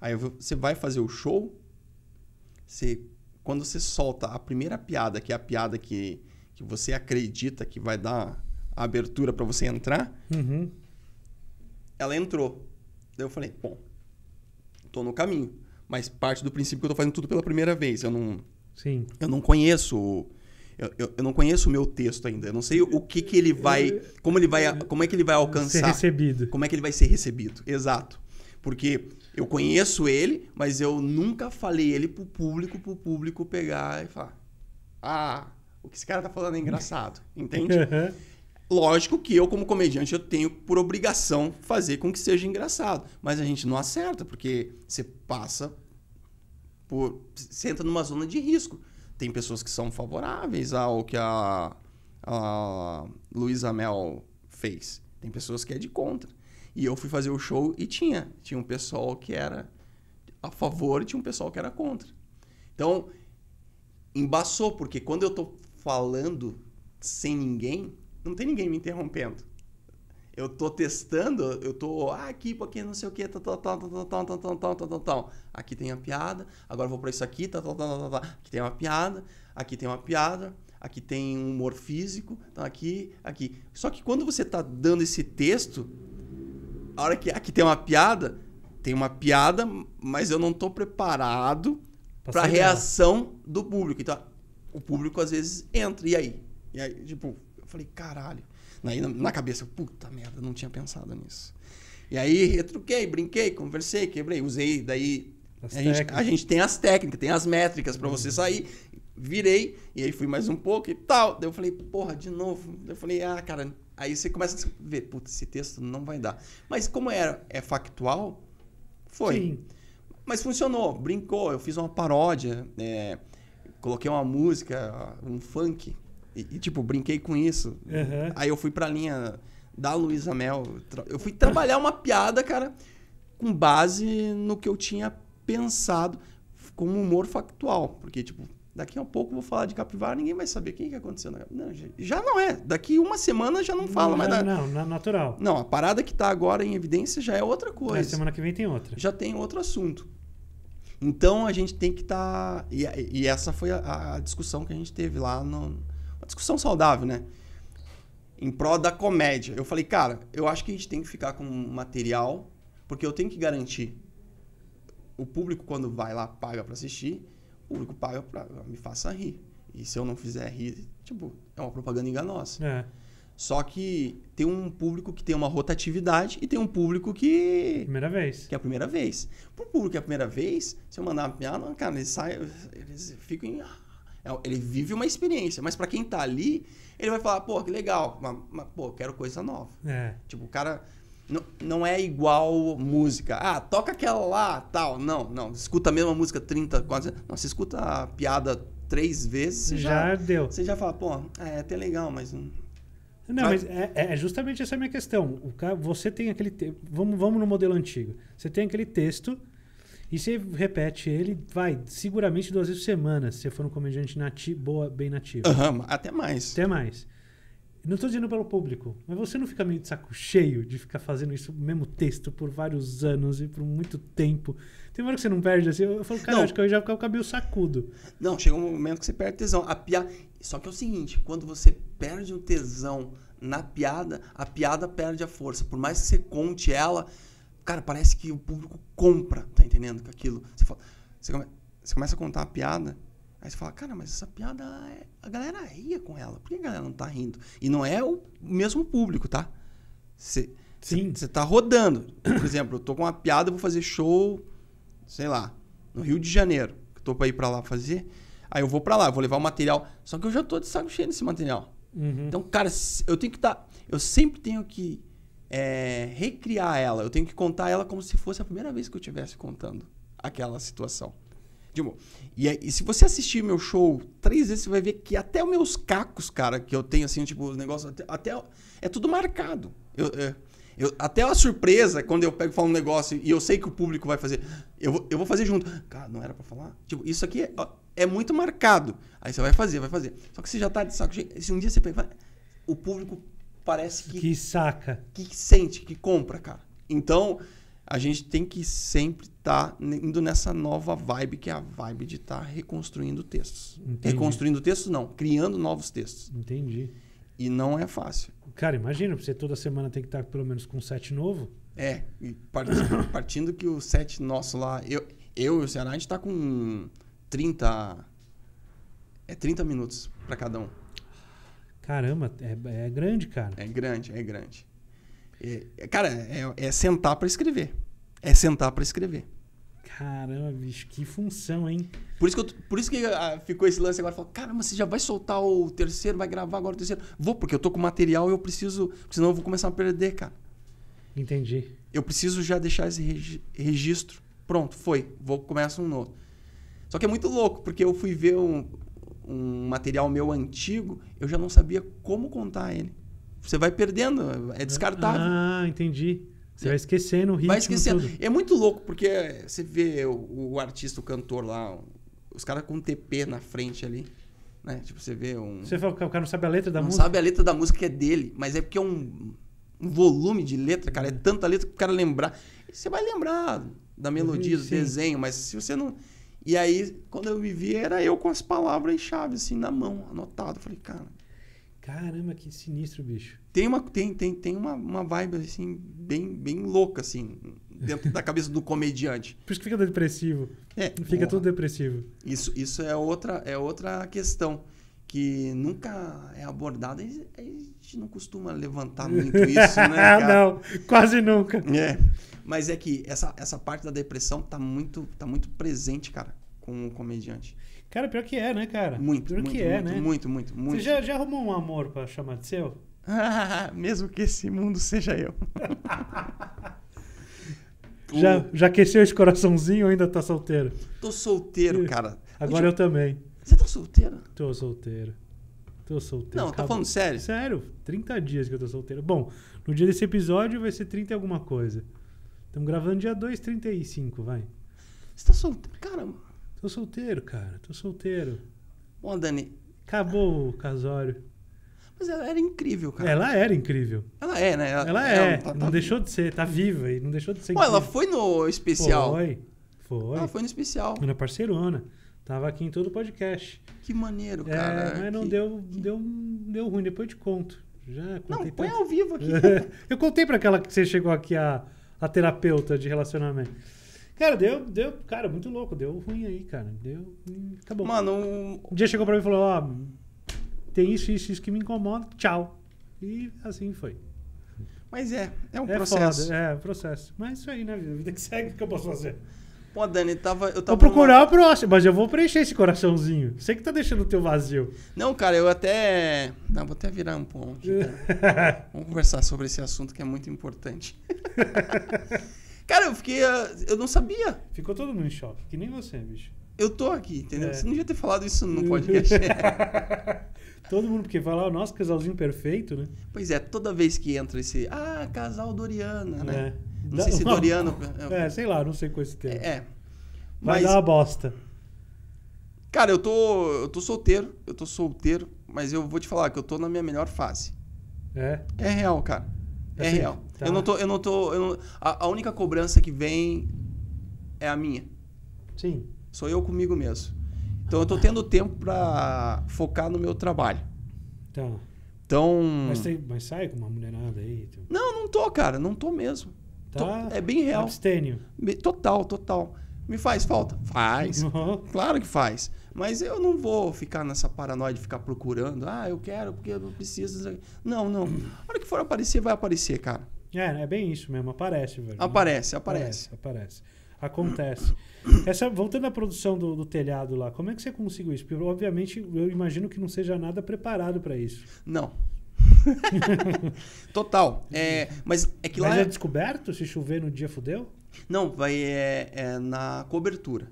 Aí eu, você vai fazer o show, você, quando você solta a primeira piada, que é a piada que que você acredita que vai dar abertura para você entrar. Uhum. Ela entrou. Daí eu falei, bom, tô no caminho. Mas parte do princípio que eu tô fazendo tudo pela primeira vez. Eu não. Sim. Eu não conheço. Eu, eu, eu não conheço o meu texto ainda. Eu não sei o que, que ele vai. Como ele vai. Como é que ele vai alcançar. Ser recebido. Como é que ele vai ser recebido. Exato. Porque eu conheço ele, mas eu nunca falei ele pro público, pro público pegar e falar. Ah, o que esse cara tá falando é engraçado, entende? Lógico que eu, como comediante, eu tenho por obrigação fazer com que seja engraçado. Mas a gente não acerta, porque você passa por. Você entra numa zona de risco. Tem pessoas que são favoráveis ao que a, a Luísa Mel fez. Tem pessoas que é de contra. E eu fui fazer o show e tinha. Tinha um pessoal que era a favor e tinha um pessoal que era contra. Então, embaçou, porque quando eu tô falando sem ninguém, não tem ninguém me interrompendo. Eu tô testando, eu tô ah, aqui, porque não sei o que, Aqui tem a piada, agora vou para isso aqui, Tá, tá, tá, tá, tá. Aqui tem uma piada, aqui tem uma piada, aqui tem um humor físico, aqui, aqui. Só que quando você tá dando esse texto, a hora que aqui tem uma piada, tem uma piada, mas eu não tô preparado para a reação do público. Então, o público às vezes entra. E aí? E aí, tipo, eu falei, caralho. Aí na, na cabeça, puta merda, não tinha pensado nisso. E aí retruquei, brinquei, conversei, quebrei, usei. Daí a gente, a gente, tem as técnicas, tem as métricas para uhum. você sair. Virei, e aí fui mais um pouco e tal. Daí eu falei, porra, de novo. Daí eu falei, ah, cara. Aí você começa a ver, puta, esse texto não vai dar. Mas como era, é factual, foi. Sim. Mas funcionou, brincou. Eu fiz uma paródia. É, coloquei uma música, um funk, e, e tipo, brinquei com isso. Uhum. Aí eu fui pra linha da Luísa Mel. Eu fui trabalhar uma piada, cara, com base no que eu tinha pensado como humor factual. Porque, tipo, daqui a pouco eu vou falar de capivara, ninguém vai saber o que aconteceu. Na... Não, já não é. Daqui uma semana já não fala. Não, mas não, não, natural. Não, a parada que tá agora em evidência já é outra coisa. semana que vem tem outra. Já tem outro assunto. Então a gente tem que estar. Tá... E, e, essa foi a, a, discussão que a gente teve lá. No... Uma discussão saudável, né? Em prol da comédia. Eu falei, cara, eu acho que a gente tem que ficar com material, porque eu tenho que garantir. O público, quando vai lá, paga para assistir, o público paga pra me faça rir. E se eu não fizer rir, tipo, é uma propaganda enganosa. É. Só que tem um público que tem uma rotatividade e tem um público que. Primeira vez. Que é a primeira vez. Pro público que é a primeira vez, se eu mandar piada, ah, cara, eles saem. Eles ficam em. É, ele vive uma experiência, mas para quem tá ali, ele vai falar, pô, que legal, mas, mas pô, quero coisa nova. É. Tipo, o cara. Não, não é igual música. Ah, toca aquela lá, tal. Não, não. Escuta a mesma música 30, 40. Não, você escuta a piada três vezes, você já, já deu. Você já fala, pô, é até legal, mas. Não não, mas, mas é, é, é, justamente essa a minha questão. O cara, você tem aquele. Te... Vamos, vamos no modelo antigo. Você tem aquele texto e você repete ele, vai, seguramente duas vezes por semana, se você for um comediante nativo, boa, bem nativo. Uhum, até mais. Até mais. Não estou dizendo pelo público, mas você não fica meio de saco cheio de ficar fazendo isso, mesmo texto, por vários anos e por muito tempo. Tem uma hora que você não perde assim. Eu falo, cara, acho que eu já ficar o cabelo sacudo. Não, chega um momento que você perde tesão. A pia. Só que é o seguinte, quando você perde o tesão na piada, a piada perde a força. Por mais que você conte ela, cara, parece que o público compra, tá entendendo? Com aquilo. Você, fala, você, come, você começa a contar a piada, Aí você fala, cara, mas essa piada, é... a galera ria com ela. Por que a galera não tá rindo? E não é o mesmo público, tá? você Sim. Você tá rodando. Por exemplo, eu tô com uma piada, vou fazer show, sei lá, no Rio de Janeiro. Que tô pra ir pra lá fazer. Aí eu vou para lá, vou levar o material. Só que eu já tô de saco cheio desse material. Uhum. Então, cara, eu tenho que estar. Tá, eu sempre tenho que é, recriar ela. Eu tenho que contar ela como se fosse a primeira vez que eu estivesse contando aquela situação. Tipo, e, e, se você assistir meu show três vezes, você vai ver que até os meus cacos, cara, que eu tenho assim, tipo, os negócios. Até, até, é tudo marcado. Eu, é, eu, até a surpresa, quando eu pego e falo um negócio e eu sei que o público vai fazer, eu, eu vou fazer junto. Cara, não era para falar? Tipo, isso aqui é. Ó, é muito marcado. Aí você vai fazer, vai fazer. Só que você já tá de saco cheio. Se um dia você pega, o público parece que. Que saca. Que sente, que compra, cara. Então, a gente tem que sempre estar tá indo nessa nova vibe, que é a vibe de estar tá reconstruindo textos. Entendi. Reconstruindo textos, não, criando novos textos. Entendi. E não é fácil. Cara, imagina, você toda semana tem que estar tá pelo menos com um set novo. É, partindo, partindo que o set nosso lá, eu, eu e o Ceará, a gente tá com 30. É 30 minutos para cada um. Caramba, é, é, grande, cara. É grande, é grande. É, é cara, é, é sentar para escrever. É sentar para escrever. Caramba, bicho, que função, hein? Por isso que, eu, por isso que ah, ficou esse lance agora. Falou, caramba, você já vai soltar o terceiro, vai gravar agora o terceiro. Vou, porque eu tô com material e eu preciso. Senão eu vou começar a perder, cara. Entendi. Eu preciso já deixar esse registro. Pronto, foi. Vou começar um novo. Só que é muito louco, porque eu fui ver um, um material meu antigo, eu já não sabia como contar ele. Você vai perdendo, é descartável. Ah, entendi. Você vai esquecendo o ritmo. Vai esquecendo. Todo. É muito louco, porque você vê o, o artista, o cantor lá, os caras com um TP na frente ali. Né? Tipo, você vê um. Você fala que o cara não sabe a letra da não música? Não sabe a letra da música que é dele, mas é porque é um, um volume de letra, cara. É uhum. tanta letra que o cara lembrar. Você vai lembrar da melodia, uhum, do desenho, mas se você não. E aí, quando eu me vi, era eu com as palavras-chave, assim, na mão, anotado. Falei, cara. Caramba, que sinistro, bicho. Tem uma, tem, tem, tem uma, uma vibe, assim, bem, bem louca, assim, dentro da cabeça do comediante. Por isso que fica depressivo. É. Fica porra. tudo depressivo. Isso, isso é, outra, é outra questão que nunca é abordada. A gente não costuma levantar muito isso, né? não, quase nunca. É. Mas é que essa, essa parte da depressão tá muito, tá muito presente, cara, com o comediante. Cara, pior que é, né, cara? Muito, pior muito, que muito, é, muito, né? Muito, muito, muito. Você já, já arrumou um amor para chamar de seu? Mesmo que esse mundo seja eu. já, já aqueceu esse coraçãozinho ou ainda tá solteiro? Tô solteiro, cara. Agora eu, eu também. Você tá solteiro? Tô solteiro. Tô solteiro. Não, tá Acabou. tá falando sério? Sério, 30 dias que eu tô solteiro. Bom, no dia desse episódio vai ser 30 e alguma coisa. Estamos gravando dia 35, vai. Você tá solteiro? caramba Tô solteiro, cara. Tô solteiro. Bom, Dani. Acabou o casório. Mas ela era incrível, cara. Ela era incrível. Ela é, né? Ela, ela é. é. Ela tá, não tá deixou de ser, tá viva e não deixou de ser. Pô, ela foi no especial. Foi. Foi. Ela foi no especial. Era parceirona. Tava aqui em todo o podcast. Que maneiro, é, cara. mas não que, deu, que... deu, deu ruim, depois eu te conto. Já não, põe tanto. ao vivo aqui. eu contei pra aquela que você chegou aqui a a terapeuta de relacionamento. Cara, deu, deu, cara, muito louco, deu ruim aí, cara. Deu. Acabou. Tá Mano, um... um dia chegou pra mim e falou, ó, oh, tem isso, isso, isso que me incomoda, tchau. E assim foi. Mas é, é um é processo. Foda, é, é processo. Mas isso aí, né? A vida que segue, o que eu posso fazer? Pô, Dani, tava, eu tava. Vou procurar numa... o próximo, mas eu vou preencher esse coraçãozinho. Você que tá deixando o teu vazio. Não, cara, eu até. Não, vou até virar um ponto. Tá? Vamos conversar sobre esse assunto que é muito importante. cara, eu fiquei. Ah, eu não sabia. Ficou todo mundo em choque, que nem você, bicho. Eu tô aqui, entendeu? É. Você não devia ter falado isso no podcast. Todo mundo, porque fala, nossa, casalzinho perfeito, né? Pois é, toda vez que entra esse, ah, casal Doriana, né? É. Não sei se não, Doriano. É, sei lá, não sei com esse termo. É. é. Mas, mas uma bosta. Cara, eu tô, eu tô solteiro, eu tô solteiro, mas eu vou te falar que eu tô na minha melhor fase. É? É real, cara. Tá é, assim, real. Tá. Eu não tô, eu não tô, eu não, a, a, única cobrança que vem é a minha. Sim. Sou eu comigo mesmo. Então eu tô tendo tempo para focar no meu trabalho. Tá. Então. Mas, tem, mas sai com uma mulherada aí? Então... Não, não tô, cara, não tô mesmo. Então, tá é bem real. Abstênio. Total, total. Me faz falta? Faz. Uhum. Claro que faz. Mas eu não vou ficar nessa paranoia de ficar procurando. Ah, eu quero porque eu preciso. Não, não. A hora que for aparecer, vai aparecer, cara. É, né, é bem isso mesmo. Aparece, velho. Aparece, aparece. Aparece. aparece. Acontece. Essa, voltando à produção do, do, telhado lá, como é que você conseguiu isso? Porque, obviamente, eu imagino que não seja nada preparado para isso. Não, Total. É, mas é que mas lá. Mas é, é descoberto? Se chover no dia, fudeu? Não, vai é, é, na cobertura.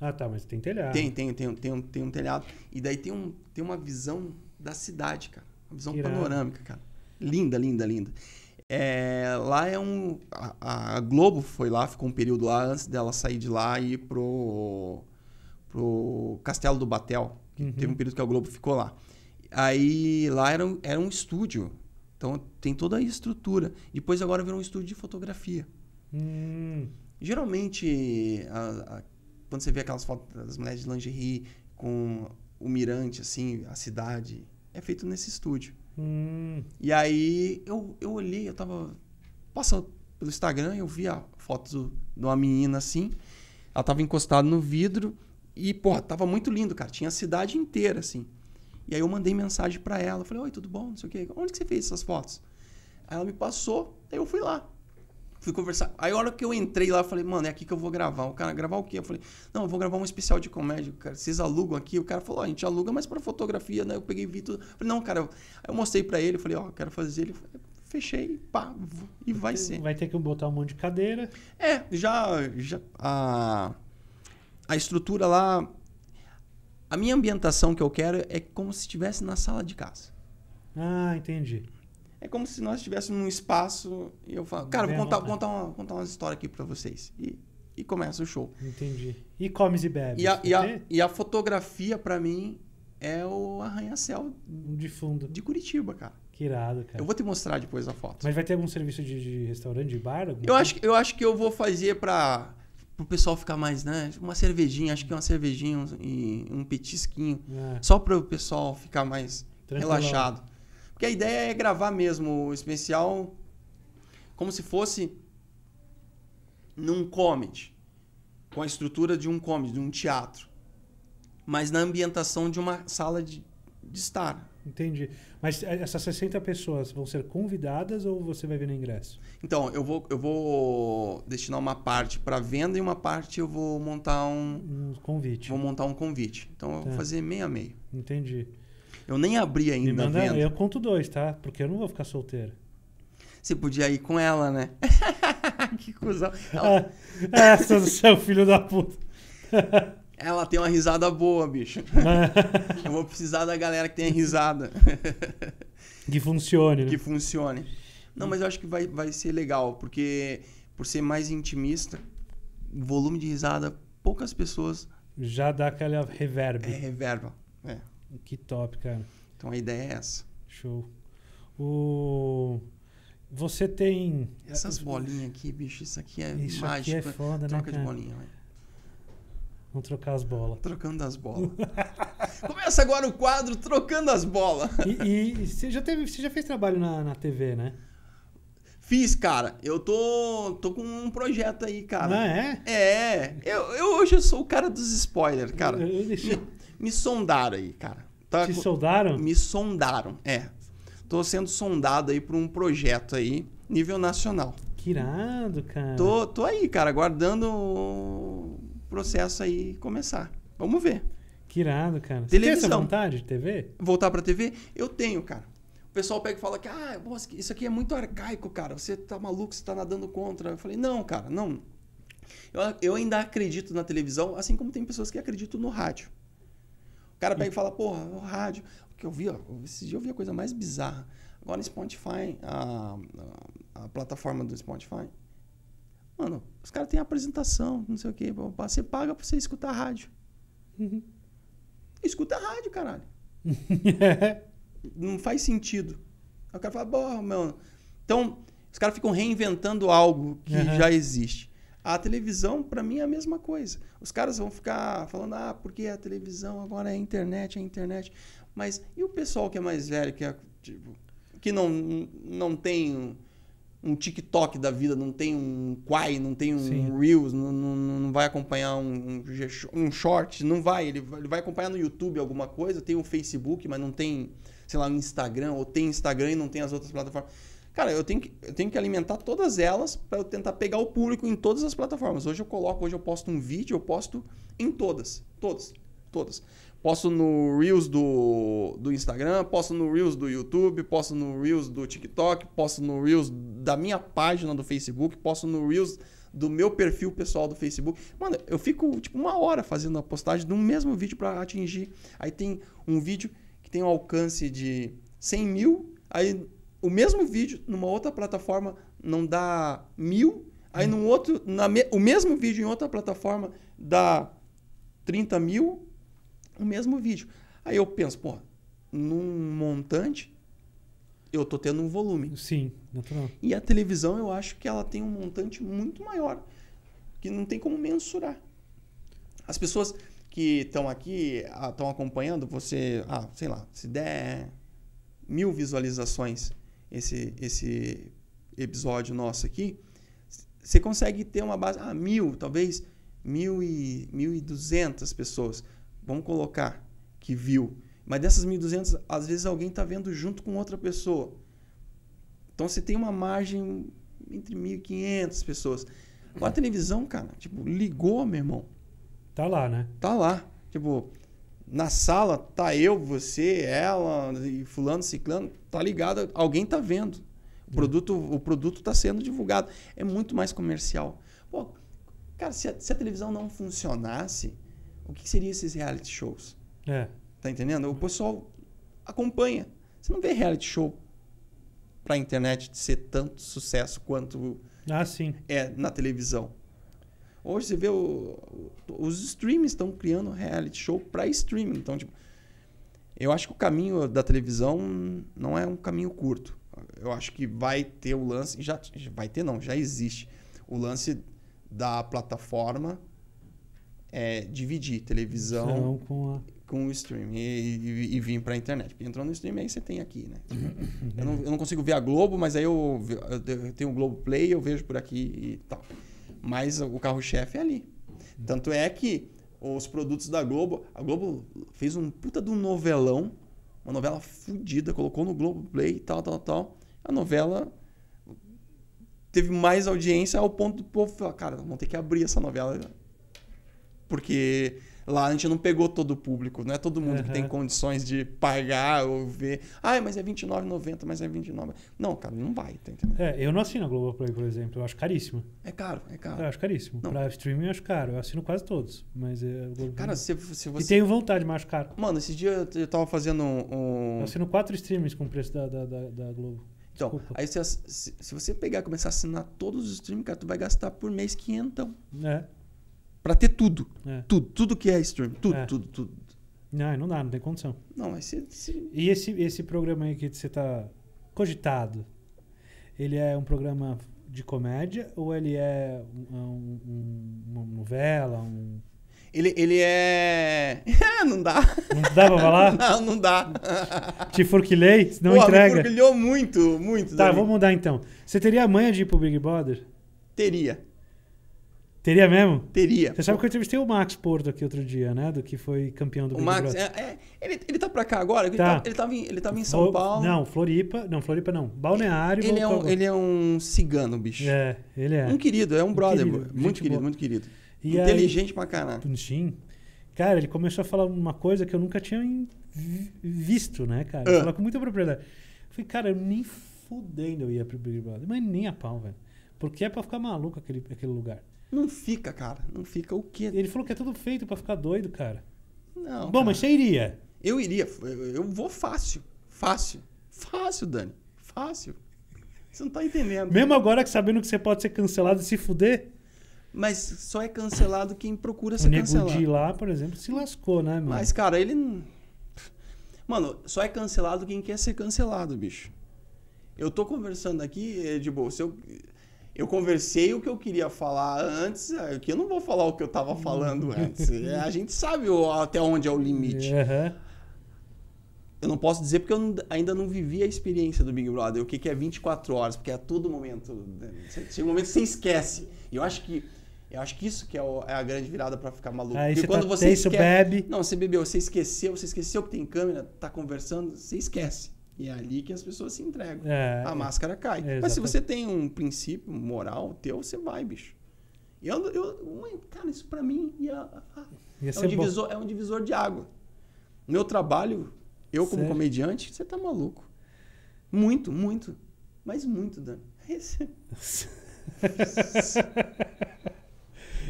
Ah, tá, mas tem telhado. Tem, tem, tem, tem, um, tem um telhado. E daí tem, um, tem uma visão da cidade, cara. Uma visão panorâmica, cara. Linda, linda, linda. É, lá é um. A, a, Globo foi lá, ficou um período lá antes dela sair de lá e ir pro, pro Castelo do Batel. Uhum. Teve um período que a Globo ficou lá. Aí lá era um, era um estúdio. Então tem toda a estrutura. Depois agora virou um estúdio de fotografia. Hum. Geralmente, a, a, quando você vê aquelas fotos das mulheres de lingerie com o mirante, assim, a cidade, é feito nesse estúdio. Hum. E aí eu, eu olhei, eu tava passando pelo Instagram, eu vi a foto de uma menina assim, ela tava encostada no vidro e, porra, tava muito lindo, cara. Tinha a cidade inteira, assim. E aí eu mandei mensagem para ela. Falei, oi, tudo bom? Não sei o quê. Onde que você fez essas fotos? Aí ela me passou, aí eu fui lá. Fui conversar. Aí a hora que eu entrei lá, eu falei, mano, é aqui que eu vou gravar. O cara, gravar o quê? Eu falei, não, eu vou gravar um especial de comédia, cara. Vocês alugam aqui? O cara falou, a gente aluga, mas para fotografia, né? Eu peguei vi tudo. Falei, não, cara. Aí eu mostrei para ele, falei, ó, oh, quero fazer. Ele falou, fechei, pá, e vai, ser. Vai ter que botar um monte de cadeira. É, já. já a, a estrutura lá a minha ambientação que eu quero é como se estivesse na sala de casa. Ah, entendi. É como se nós estivéssemos num espaço e eu falo, cara, vou contar, vou contar, uma, contar umas histórias aqui para vocês. E, e começa o show. Entendi. E comes e bebes. E a, e a, e a fotografia, para mim, é o arranha-céu de fundo de Curitiba, cara. Que irado, cara. Eu vou te mostrar depois a foto. Mas vai ter algum serviço de, de restaurante, de bar? Eu acho, eu acho que eu vou fazer para pro pessoal ficar mais, né? Uma cervejinha, acho que uma cervejinha e um petisquinho. É. Só para o pessoal ficar mais Tranquilão. relaxado. Porque a ideia é gravar mesmo o especial como se fosse num comedy. Com a estrutura de um comedy, de um teatro. Mas na ambientação de uma sala de, de estar. Entendi. Mas é, essas 60 pessoas vão ser convidadas ou você vai vender ingresso? Então, eu vou, eu vou destinar uma parte para venda e uma parte eu vou montar um, um convite. Vou montar um convite. Então tá. eu vou tá. fazer meia meia. Entendi. Eu nem abri ainda Me manda, a venda. Eu conto dois, tá? Porque eu não vou ficar solteiro. Você podia ir com ela, né? que cuzão. Ela... Ah, essa, seu filho da puta. Ela tem uma risada boa, bicho. eu vou precisar da galera que tenha risada. que funcione. Né? Que funcione. Não, mas eu acho que vai, vai ser legal, porque por ser mais intimista, volume de risada, poucas pessoas. Já dá aquela reverb. É, reverb. É. Que top, cara. Então a ideia é essa. Show. O. Você tem. Essas bolinhas aqui, bicho, isso aqui é isso mágico. Aqui é né? foda, né, Troca de bolinha, velho. Né? Vamos trocar as bolas. Trocando as bolas. Começa agora o quadro Trocando as Bolas. E, e você, já teve, você já fez trabalho na, na TV, né? Fiz, cara. Eu tô, tô com um projeto aí, cara. Não ah, é? É. Eu, eu hoje eu sou o cara dos spoilers, cara. Eu, eu deixei... me, me sondaram aí, cara. Tá, Te co... sondaram? Me sondaram, é. Tô sendo sondado aí por um projeto aí, nível nacional. Que irado, cara. Tô, tô aí, cara, guardando processo aí começar. Vamos ver. Que irado, cara. Você Televisão. tem essa vontade de TV? Voltar pra TV? Eu tenho, cara. O pessoal pega e fala que, ah, isso aqui é muito arcaico, cara. Você tá maluco, você tá nadando contra. Eu falei, não, cara, não. Eu, eu ainda acredito na televisão, assim como tem pessoas que acreditam no rádio. O cara pega e fala, porra, o rádio. O que eu vi, ó, esse dia eu vi a coisa mais bizarra. Agora no Spotify, a, a, a plataforma do Spotify, Mano, os caras têm apresentação, não sei o quê. Você paga pra você escutar rádio. Uhum. Escuta rádio, caralho. não faz sentido. Aí o cara fala, porra, meu. Então, os caras ficam reinventando algo que uhum. já existe. A televisão, para mim, é a mesma coisa. Os caras vão ficar falando, ah, porque a televisão agora é a internet, é a internet. Mas e o pessoal que é mais velho, que, é, tipo, que não, não tem um TikTok da vida, não tem um Quai, não tem um Sim. Reels, não, não, não, vai acompanhar um, um short, não vai. Ele, vai. ele vai acompanhar no YouTube alguma coisa, tem um Facebook, mas não tem, sei lá, um Instagram, ou tem Instagram e não tem as outras plataformas. Cara, eu tenho que, eu tenho que alimentar todas elas para eu tentar pegar o público em todas as plataformas. Hoje eu coloco, hoje eu posto um vídeo, eu posto em todas, todas, todas posso no Reels do, do Instagram, posso no Reels do YouTube, posso no Reels do TikTok, posso no Reels da minha página do Facebook, posso no Reels do meu perfil pessoal do Facebook. Mano, eu fico tipo uma hora fazendo a postagem do mesmo vídeo para atingir. Aí tem um vídeo que tem um alcance de 100 mil, aí o mesmo vídeo numa outra plataforma não dá mil, aí hum. num outro, na me, o mesmo vídeo em outra plataforma dá 30 mil, o mesmo vídeo. Aí eu penso, pô, num montante, eu tô tendo um volume. Sim, natural. E a televisão, eu acho que ela tem um montante muito maior, que não tem como mensurar. As pessoas que estão aqui, ah, estão acompanhando, você, ah, sei lá, se der mil visualizações esse, esse episódio nosso aqui, você consegue ter uma base, ah, mil, talvez mil e, mil e duzentas pessoas vamos colocar, que viu. Mas dessas 1.200, às vezes alguém está vendo junto com outra pessoa. Então você tem uma margem entre 1.500 pessoas. Com a televisão, cara, tipo, ligou, meu irmão. Tá lá, né? Tá lá. Tipo, na sala tá eu, você, ela, e fulano, ciclano, tá ligado, alguém tá vendo. O produto o produto tá sendo divulgado. É muito mais comercial. Pô, cara, se a, se a televisão não funcionasse, o que seria esses reality shows? É. Tá entendendo? O pessoal acompanha. Você não vê reality show pra internet de ser tanto sucesso quanto ah, sim. é na televisão. Hoje você vê o, os streams estão criando reality show para streaming. Então, tipo, eu acho que o caminho da televisão não é um caminho curto. Eu acho que vai ter o lance, já vai ter não, já existe o lance da plataforma é, dividir televisão com, a... com, o streaming e, e, e vir para a internet. Porque entrando no streaming aí você tem aqui, né? Uhum, uhum, uhum. eu, não, eu não consigo ver a Globo, mas aí eu, eu tenho o Globo Play, eu vejo por aqui e tal. Mas o carro-chefe é ali. Tanto é que os produtos da Globo, a Globo fez um puta de um novelão, uma novela fodida, colocou no Globo Play e tal, tal, tal. A novela teve mais audiência ao ponto do povo falar, cara, vamos ter que abrir essa novela porque lá a gente não pegou todo o público, não é todo mundo uhum. que tem condições de pagar ou ver. Ah, mas é R$29,90, mas é 29 Não, cara, não vai, tá entendendo? É, eu não assino a Globoplay, por exemplo, eu acho caríssimo. É caro, é caro. Eu acho caríssimo. Não. Pra streaming eu acho caro, eu assino quase todos, mas é Cara, se, se você... E tenho vontade, mas acho caro. Mano, esse dia eu tava fazendo um... Eu assino quatro streams com o preço da, da, da, da Globo. Então, Desculpa. aí se, se, você pegar e começar a assinar todos os streams, cara, tu vai gastar por mês 500. É para ter tudo. É. Tudo, tudo que é stream Tudo, é. tudo, tudo. Não, não dá, não tem condição. Não, mas se, se... E esse, esse programa aí que você tá cogitado, ele é um programa de comédia ou ele é um, um, uma novela, um... Ele, ele é... não dá. Não dá pra falar? não, não dá. Te Furquilei Não Pô, entrega. Me Furquilhou muito, muito. Tá, vamos mudar então. Você teria a manha de ir pro Big Brother? Teria. Teria mesmo? Teria. Você sabe que eu entrevistei o Max Porto aqui outro dia, né? Do que foi campeão do o Big Max, Brother. É, é, ele, ele tá pra cá agora? Ele, tá. tá ele, tava, em, ele tava em São Paulo. Não, Floripa. Não, Floripa não. Balneário. Ele, é, um, ele é um cigano, bicho. É, ele é. Um querido, é um, um brother. Querido, muito querido, muito querido. Inteligente aí, pra caralho. Sim. Cara, ele começou a falar uma coisa que eu nunca tinha visto, né, cara? Ah. Falar com muita propriedade. Eu falei, cara, eu nem fudendo eu ia pro Big Brother. Mas nem a pau, velho. Porque é pra ficar maluco aquele, aquele lugar. Não fica, cara. Não fica o quê? Ele falou que é tudo feito para ficar doido, cara. Não. Bom, cara. mas você iria. Eu iria. Eu vou fácil. Fácil. Fácil, Dani. Fácil. Você não tá entendendo. Mesmo né? agora que sabendo que você pode ser cancelado e se fuder. Mas só é cancelado quem procura o ser cancelado. O Nego lá, por exemplo, se lascou, né, mano? Mas, cara, ele... Mano, só é cancelado quem quer ser cancelado, bicho. Eu tô conversando aqui, é, de boa, se eu eu conversei o que eu queria falar antes, é, que eu não vou falar o que eu estava hum. falando é. antes. É, a gente sabe até onde é o limite. Uhum. Eu não posso dizer porque eu ainda não vivi a experiência do Big Brother, o que, é 24 horas, porque é a todo momento. Né, chega um momento que você esquece. E eu acho que. Eu acho que isso que é, a grande virada para ficar maluco. Aí Porque você quando tá você isso, bebe. Não, você bebeu, você esqueceu, você esqueceu que tem câmera, tá conversando, você esquece. E é ali que as pessoas se entregam. É, a máscara cai. É, Mas se você tem um princípio moral teu, você vai, bicho. E eu, eu, cara, isso para mim ia, ia é, um divisor, é, um divisor, de água. Meu trabalho, eu como Sério? comediante, você tá maluco. Muito, muito. Mas muito, Dani. Esse...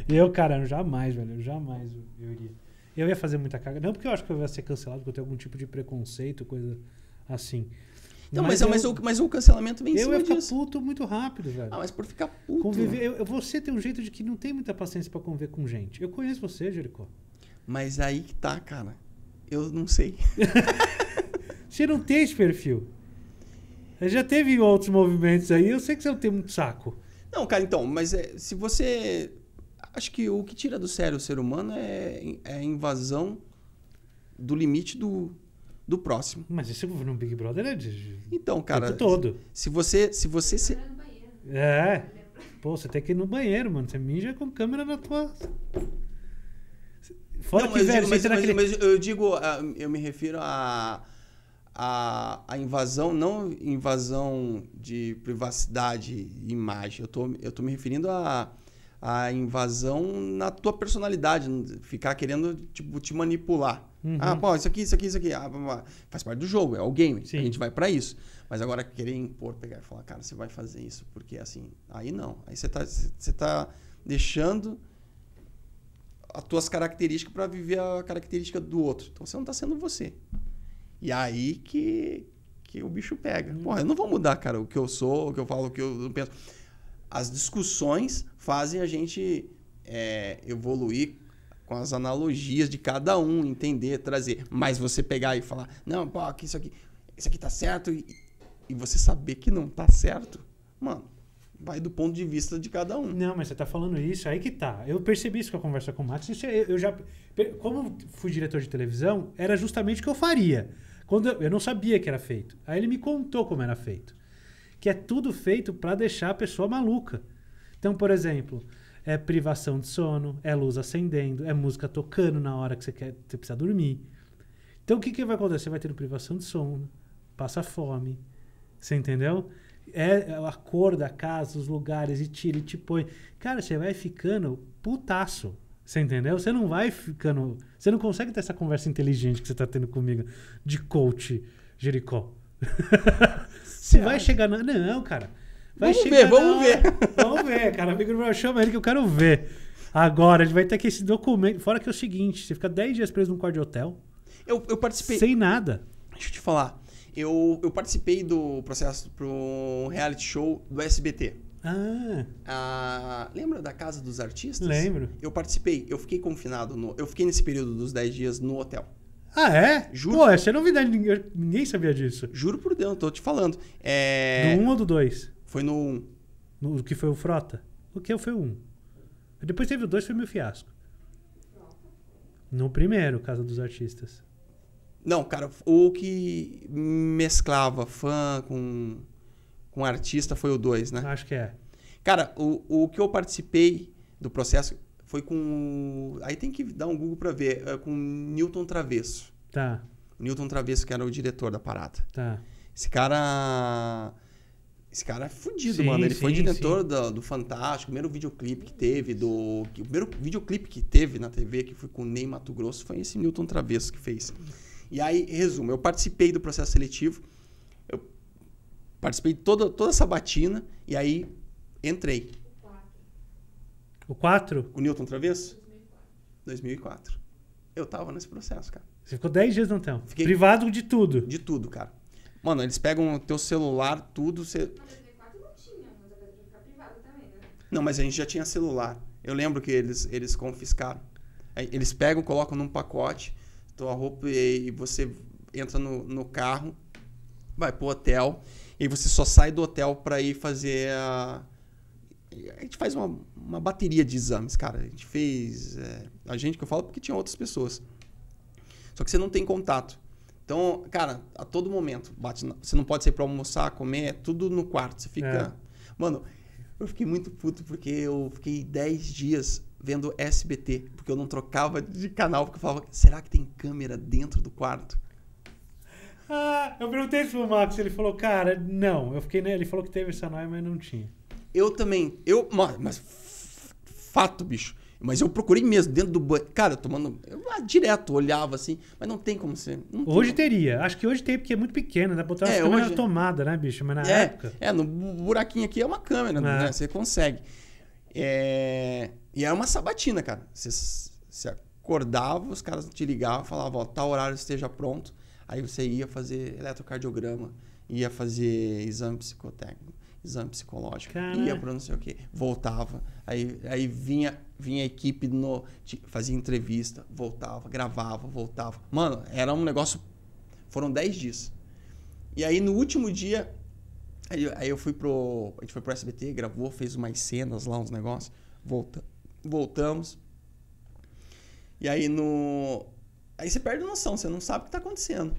eu, cara, jamais, velho. jamais eu iria. Eu ia fazer muita carga. Não porque eu acho que eu ia ser cancelado, porque eu tenho algum tipo de preconceito, coisa assim. Então, mas, mas, é, eu, mas, o, mas o cancelamento vem Eu ia ficar disso. puto muito rápido, velho. Ah, mas por ficar puto... Conviver, eu, eu, você tem um jeito de que não tem muita paciência para conviver com gente. Eu conheço você, Jericó. Mas aí que tá, cara. Eu não sei. você não tem esse perfil. Já teve outros movimentos aí, eu sei que você não tem muito saco. Não, cara, então, mas é, se você... Acho que o que tira do sério o ser humano é, é a invasão do limite do, do próximo. Mas esse governo é Big Brother é de. Então, cara. Tempo todo. Se você. Se você se... É. Pô, você tem que ir no banheiro, mano. Você mija com câmera na tua. Fora Não, que, velho, digo, mas, naquele... mas eu digo, ah, eu me refiro a. A, a, invasão, não invasão de privacidade e imagem. Eu tô, eu tô me referindo a, a invasão na tua personalidade, ficar querendo tipo, te manipular. Ah, uhum. Ah, bom, isso aqui, isso aqui, isso aqui. Ah, faz parte do jogo, é o game. Sim. A gente vai para isso. Mas agora querer impor, pegar e falar, cara, você vai fazer isso, porque assim, aí não. Aí você tá, você tá deixando as tuas características para viver a característica do outro. Então você não tá sendo você. E aí que, que o bicho pega. Uhum. Porra, eu não vou mudar, cara, o que eu sou, o que eu falo, o que eu penso. As discussões fazem a gente é, evoluir com as analogias de cada um, entender, trazer. Mas você pegar e falar, não, pô, aqui, isso aqui, isso aqui tá certo, e, e você saber que não tá certo, mano, vai do ponto de vista de cada um. Não, mas você tá falando isso, aí que tá. Eu percebi isso com a conversa com o Matos. Isso eu, é, eu já. Como fui diretor de televisão, era justamente o que eu faria. Quando eu, eu não sabia que era feito. Aí ele me contou como era feito. Que é tudo feito para deixar a pessoa maluca. Então, por exemplo, é privação de sono, é luz acendendo, é música tocando na hora que você quer, você precisa dormir. Então o que, que vai acontecer? Você vai tendo privação de sono, passa fome, você entendeu? É, é a cor da casa, os lugares, e tira e te põe. Cara, você vai ficando putaço. Você entendeu? Você não vai ficando. Você não consegue ter essa conversa inteligente que você está tendo comigo de coach Jericó. você vai chegar na. Não, cara. Vai vamos ver, vamos ver. Vamos ver, cara. Amigo meu, chama ele que eu quero ver. Agora, a gente vai ter que esse documento. Fora que é o seguinte: você fica 10 dias preso num quarto de hotel. Eu, eu participei. Sem nada. Deixa eu te falar. Eu, eu participei do processo pro reality show do SBT. Ah. ah. Lembra da Casa dos Artistas? Lembro. Eu participei, eu fiquei confinado no. Eu fiquei nesse período dos 10 dias no hotel. Ah, é? Juro. Pô, essa é novidade, ninguém, ninguém sabia disso. Juro por Deus, tô te falando. É... Do 1 um ou do 2? Foi no 1. Um. que foi o Frota. O que foi o 1. Um. Depois teve o 2, foi meu fiasco. No primeiro, Casa dos Artistas. Não, cara, o que mesclava fã com, com artista foi o 2, né? Acho que é. Cara, o, o que eu participei do processo foi com. Aí tem que dar um Google pra ver. É com Newton Travesso. Tá. Newton Travesso, que era o diretor da parada. Tá. Esse cara esse cara é fudido, sim, mano. Ele sim, foi diretor do, do, Fantástico, primeiro videoclipe que teve, do. Que, o primeiro videoclipe que teve na TV, que foi com o Ney Mato Grosso, foi esse Newton Travesso que fez. E aí, resumo, eu participei do processo seletivo, eu participei de toda, toda essa batina, e aí entrei. O 4? O Newton Travesso? 2004. 2004. Eu tava nesse processo, cara. Você ficou 10 dias no tempo. Fiquei... Privado de tudo. De tudo, cara. Mano, eles pegam o teu celular, tudo. Cê... É né? Não, mas a gente já tinha celular. Eu lembro que eles, eles confiscaram. É, eles pegam, colocam num pacote tua roupa e, e você entra no, no carro, vai pro hotel e você só sai do hotel para ir fazer a. A gente faz uma, uma bateria de exames, cara. A gente fez. É... A gente que eu falo porque tinha outras pessoas. Só que você não tem contato. Então, cara, a todo momento bate. Na... Você não pode sair para almoçar, comer, é tudo no quarto. Você fica. É. Mano, eu fiquei muito puto porque eu fiquei 10 dias vendo SBT, porque eu não trocava de canal, porque eu falava, será que tem câmera dentro do quarto? Ah, eu perguntei isso pro Max, ele falou, cara, não. Eu fiquei, nele, Ele falou que teve essa noia, mas não tinha. Eu também. Eu, mas fato, bicho. Mas eu procurei mesmo, dentro do banho. Cara, tomando. Eu lá ah, direto olhava assim, mas não tem como ser. Hoje tem. teria. Acho que hoje tem, porque é muito pequena, né? botar é, uma hoje... tomada, né, bicho? Mas na é, época. É, no buraquinho aqui é uma câmera, é. né? Você consegue. É... E era uma sabatina, cara. Você, você acordava, os caras te ligavam, falavam, ó, tal horário esteja pronto. Aí você ia fazer eletrocardiograma, ia fazer exame psicotécnico exame psicológico. Cara. Ia para não sei o quê, voltava. Aí, aí vinha, vinha a equipe, no, fazia entrevista, voltava, gravava, voltava. Mano, era um negócio. Foram 10 dias. E aí no último dia, aí, aí, eu fui pro. A gente foi pro SBT, gravou, fez umas cenas lá, uns negócios. Volta, voltamos. E aí no. Aí você perde a noção, você não sabe o que está acontecendo.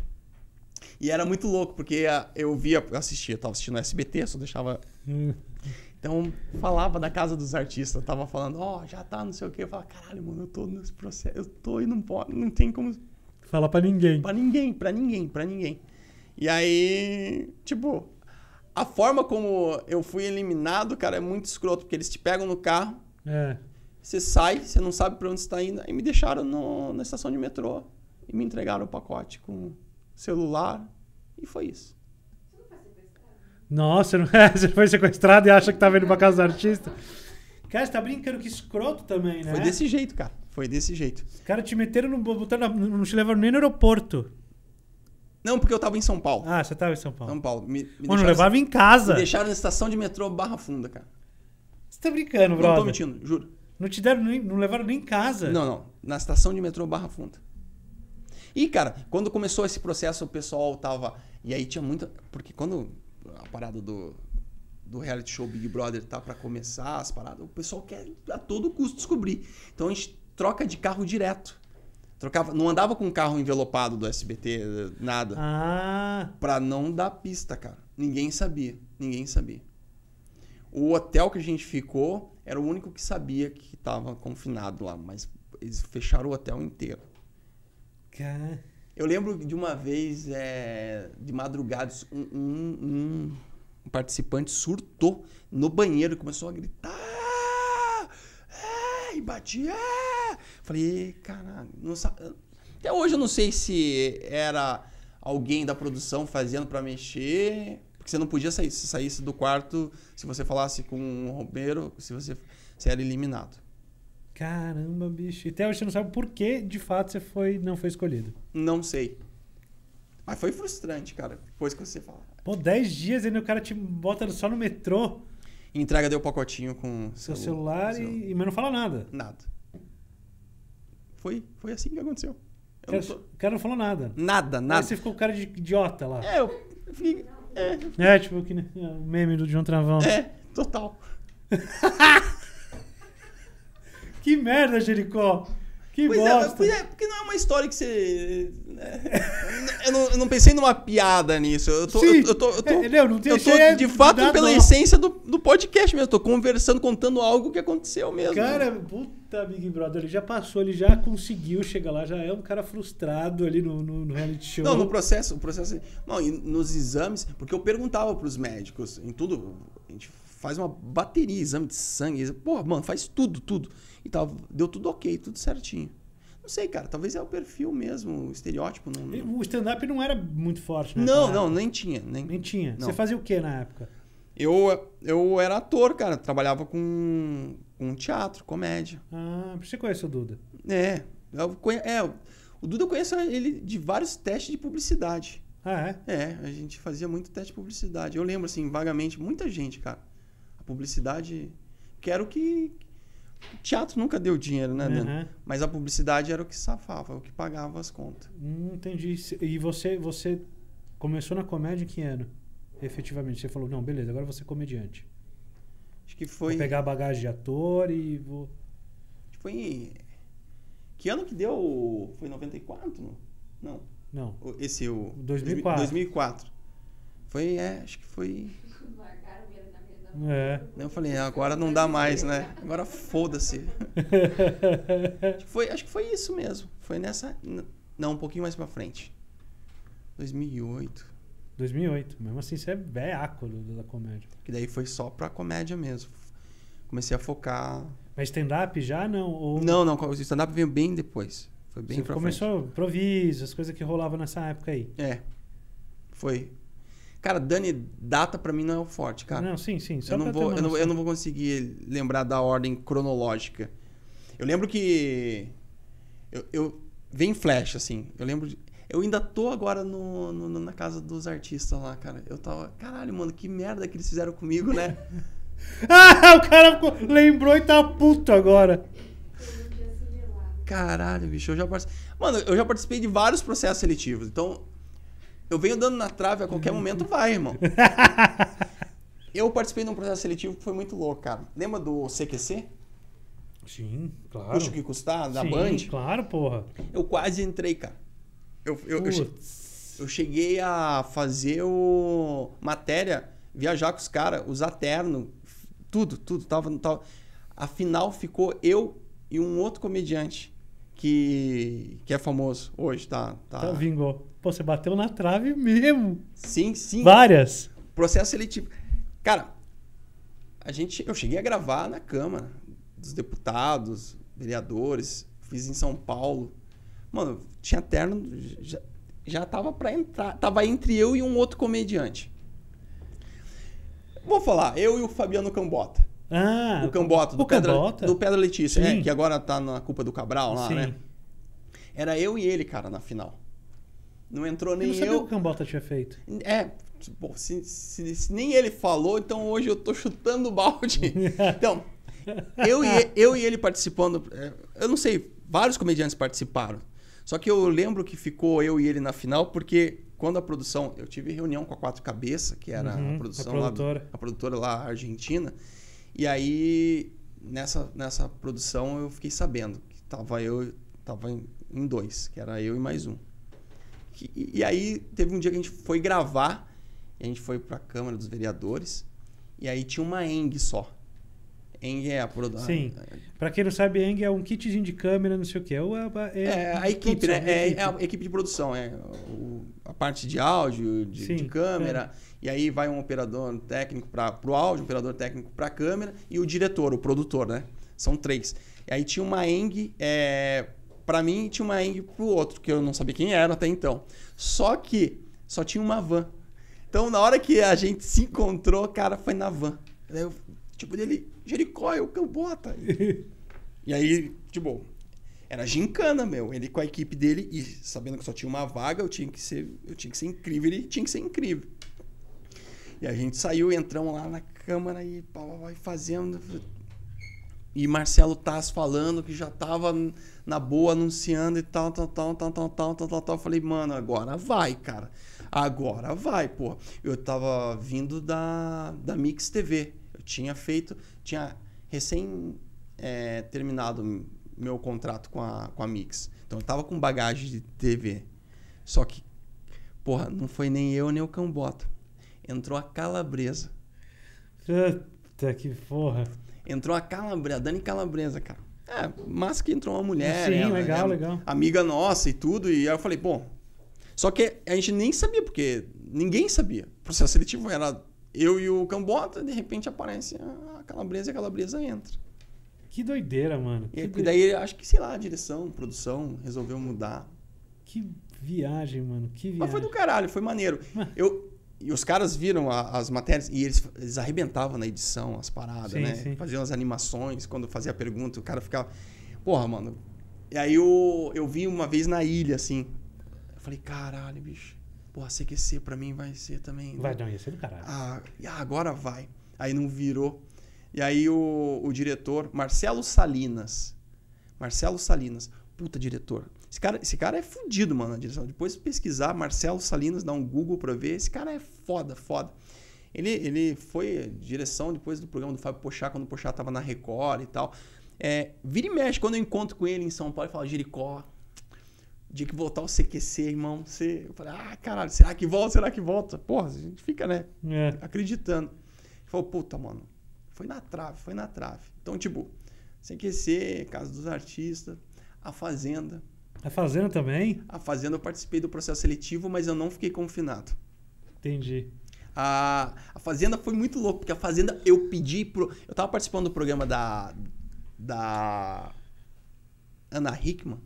E era muito louco, porque eu via, eu assistia, eu tava assistindo SBT, só deixava. Então, falava da casa dos artistas, tava falando, ó, oh, já tá, não sei o quê. Eu falava, caralho, mano, eu tô nesse processo, eu tô e não pode, não tem como. Falar pra ninguém. Pra ninguém, pra ninguém, pra ninguém. E aí, tipo, a forma como eu fui eliminado, cara, é muito escroto, porque eles te pegam no carro. É. Você sai, você não sabe para onde você tá indo. E me deixaram no, na estação de metrô. E me entregaram o pacote com celular e foi isso. Nossa, não é? você foi sequestrado e acha que tá vendo pra casa do artista? Cara, você tá brincando que escroto também, né? Foi desse jeito, cara. Foi desse jeito. Cara, te meteram no. Botaram, não te levaram nem no aeroporto. Não, porque eu tava em São Paulo. Ah, você tava em São Paulo. São Paulo. Me, me Mano, levava em casa. Me deixaram na estação de metrô Barra Funda, cara. Você tá brincando, brother? Não tô mentindo, juro. Não te deram nem, não levaram nem em casa. Não, não. Na estação de metrô Barra Funda. E, cara, quando começou esse processo, o pessoal tava. E aí tinha muita. Porque quando a parada do, do reality show Big Brother tá para começar, as paradas, o pessoal quer a todo custo descobrir. Então a gente troca de carro direto. Trocava, não andava com carro envelopado do SBT, nada. Ah. Pra não dar pista, cara. Ninguém sabia. Ninguém sabia. O hotel que a gente ficou era o único que sabia que tava confinado lá, mas eles fecharam o hotel inteiro. Cara. Eu lembro de uma vez, é, de madrugada, um, um, um, participante surtou no banheiro, começou a gritar. É, e batia. Falei, caralho, até hoje eu não sei se era alguém da produção fazendo para mexer, porque você não podia sair, se saísse do quarto, se você falasse com um roubeiro, se você era eliminado. Caramba, bicho. E até hoje você não sabe por que, de fato, você foi, não foi escolhido. Não sei. Mas foi frustrante, cara, depois que você fala. Pô, 10 dias e o cara te bota só no metrô. Entrega deu o pacotinho com seu celular, celular e, mas não fala nada. Nada. Foi, foi assim que aconteceu. O cara, não tô... o cara, não falou nada. Nada, nada. Aí você ficou o cara de idiota lá. É, eu, É, é tipo que, o meme do John Travão. É, total. Que merda, Jericó. Que pois é, bosta. É, pois é, porque não é uma história que você. Né? eu, não, eu não pensei numa piada nisso. Eu tô. Sim. Eu, eu tô, eu tô, é, não, não eu tô de fato, pela não. essência do, do podcast mesmo. Eu tô conversando, contando algo que aconteceu mesmo. Cara, puta Big Brother, ele já passou, ele já conseguiu chegar lá, já é um cara frustrado ali no, no, no reality show. Não, no processo, o processo. Não, e nos exames, porque eu perguntava pros médicos, em tudo. A gente faz uma bateria, exame de sangue. Porra, mano, faz tudo, tudo. E tal deu tudo ok, tudo certinho. Não sei, cara, talvez é o perfil mesmo, o estereótipo. Não, não... O stand-up não era muito forte, né? Não, não, nem tinha. Nem, nem tinha. Não. Você fazia o que na época? Eu, eu era ator, cara. Trabalhava com, com teatro, comédia. Ah, você conhece o Duda? É. Eu conhe... é o Duda eu conheço ele de vários testes de publicidade. Ah, é? É, a gente fazia muito teste de publicidade. Eu lembro, assim, vagamente, muita gente, cara. A publicidade. Quero que teatro nunca deu dinheiro, né, uhum. Mas a publicidade era o que safava, o que pagava as contas. Hum, entendi. E você, você começou na comédia em que ano? Efetivamente, você falou, não, beleza, agora você é comediante. Acho que foi. Vou pegar a bagagem de ator e vou. Acho que foi em. Que ano que deu? Foi 94? Não. Não. Esse o. 2004. 2004. Foi, é, acho que foi. É. Eu falei, agora não dá mais, né? Agora foda-se. foi, acho que foi isso mesmo. Foi nessa. Não, um pouquinho mais pra frente. 2008. 2008. Mesmo assim, você é velhaco é da comédia. Que daí foi só pra comédia mesmo. Comecei a focar. Mas stand-up já não? Ou... Não, não. O stand-up veio bem depois. Foi bem você pra começou frente. improviso, as coisas que rolavam nessa época aí. É. Foi. Cara, Dani, data para mim não é o forte, cara. Não, sim, sim. Só eu, não vou, eu não, eu, não, vou conseguir lembrar da ordem cronológica. Eu lembro que. Eu, eu vem flash, assim. Eu lembro. De, eu ainda tô agora no, no, na casa dos artistas lá, cara. Eu tava. Caralho, mano, que merda que eles fizeram comigo, né? ah, o cara lembrou e tá puto agora. Caralho, bicho, eu já participei. Mano, eu já participei de vários processos seletivos. Então, eu venho dando na trave a qualquer momento, vai, irmão. eu participei de um processo seletivo que foi muito louco, cara. Lembra do CQC? Sim, claro. Custo que custar, da Sim, Band? claro, porra. Eu quase entrei, cara. Eu, eu, eu, eu cheguei a fazer o... matéria, viajar com os caras, usar terno, tudo, tudo. Tava, tava... Afinal, ficou eu e um outro comediante que, que é famoso hoje, tá? tá. Então, vingou. Pô, você bateu na trave mesmo. Sim, sim. Várias. Processo seletivo. Cara, a gente, eu cheguei a gravar na Câmara dos Deputados, vereadores, fiz em São Paulo. Mano, tinha terno, já, já tava para entrar, tava entre eu e um outro comediante. Vou falar, eu e o Fabiano Cambota. Ah, o Cambota, do, pedro Pedra, do Pedra Letícia, é, que agora tá na culpa do Cabral lá, Sim. né? Era eu e ele, cara, na final. Não entrou nem eu. Não sabia eu. o Cambota tinha feito. É, se, se, se, nem ele falou, então hoje eu tô chutando o balde. então, eu e, eu e ele participando, é, eu não sei, vários comediantes participaram. Só que eu lembro que ficou eu e ele na final, porque quando a produção. Eu tive reunião com a Quatro Cabeça, que era uhum, a produção a lá. A produtora lá argentina. E aí, nessa, nessa produção, eu fiquei sabendo que tava eu, tava em, dois, que era eu e mais um. E, e aí, teve um dia que a gente foi gravar, a gente foi para a Câmara dos Vereadores, e aí tinha uma ENG só. Eng é a produção. Sim. Para quem não sabe, Eng é um kitzinho de câmera, não sei o que. É, é, é, é a equipe, né? É, é, é, a equipe de produção, é o, a parte de áudio, de, de câmera. É. E aí vai um operador técnico para o áudio, um operador técnico para a câmera e o diretor, o produtor, né? São três. E aí tinha uma Eng é, para mim tinha uma Eng pro outro, que eu não sabia quem era até então. Só que só tinha uma van. Então, na hora que a gente se encontrou, cara, foi na van. Eu Tipo, dele, Jericó, é eu cambota. e aí, tipo, era gincana, meu. Ele com a equipe dele e sabendo que só tinha uma vaga, eu tinha que ser, eu tinha que ser incrível, ele tinha que ser incrível. E a gente saiu, entramos lá na câmara e fazendo. E Marcelo Tass falando que já tava na boa anunciando e tal, tal, tal, tal, tal, tal, tal, tal, tal. Eu falei, mano, agora vai, cara. Agora vai, pô. Eu tava vindo da, da Mix TV tinha feito, tinha recém é, terminado meu contrato com a, com a Mix. Então eu tava com bagagem de TV. Só que, porra, não foi nem eu nem o Cambota. Entrou a Calabresa. Puta que porra. Entrou a Calabresa, Dani Calabresa, cara. É, mas que entrou uma mulher. Sim, ela, legal, né? legal. Amiga nossa e tudo. E aí eu falei, bom. Só que a gente nem sabia, porque ninguém sabia. O processo seletivo era eu e o Cambota, de repente aparece a calabresa e a calabresa entra. Que doideira, mano. Que e doideira. daí acho que, sei lá, a direção, produção, resolveu mudar. Que viagem, mano. Que viagem. Mas foi do caralho, foi maneiro. eu, e os caras viram a, as matérias e eles, eles arrebentavam na edição as paradas, sim, né? Sim. Faziam as animações, quando fazia a pergunta, o cara ficava. Porra, mano. E aí eu, eu vi uma vez na ilha, assim. Eu falei, caralho, bicho porra, CQC pra mim vai ser também. Né? Vai, não, ia ser do caralho. Ah, agora vai. Aí não virou. E aí o, o diretor, Marcelo Salinas. Marcelo Salinas. Puta, diretor. Esse cara, esse cara é fudido, mano, na direção. Depois pesquisar, Marcelo Salinas, dá um Google pra ver. Esse cara é foda, foda. Ele, ele foi direção depois do programa do Fábio Pochá, quando o Pochá tava na Record e tal. É, vira e mexe, quando eu encontro com ele em São Paulo, ele fala, Jericó, dia que voltar o CQC, irmão, você. Eu falei, ah, caralho, será que volta? Será que volta? Porra, a gente fica, né? É. Acreditando. Ele falou, puta, mano, foi na trave, foi na trave. Então, tipo, CQC, Casa dos Artistas, A Fazenda. A Fazenda também? A Fazenda eu participei do processo seletivo, mas eu não fiquei confinado. Entendi. A, a Fazenda foi muito louco, porque a Fazenda eu pedi pro. Eu tava participando do programa da. Da. Ana Hickman.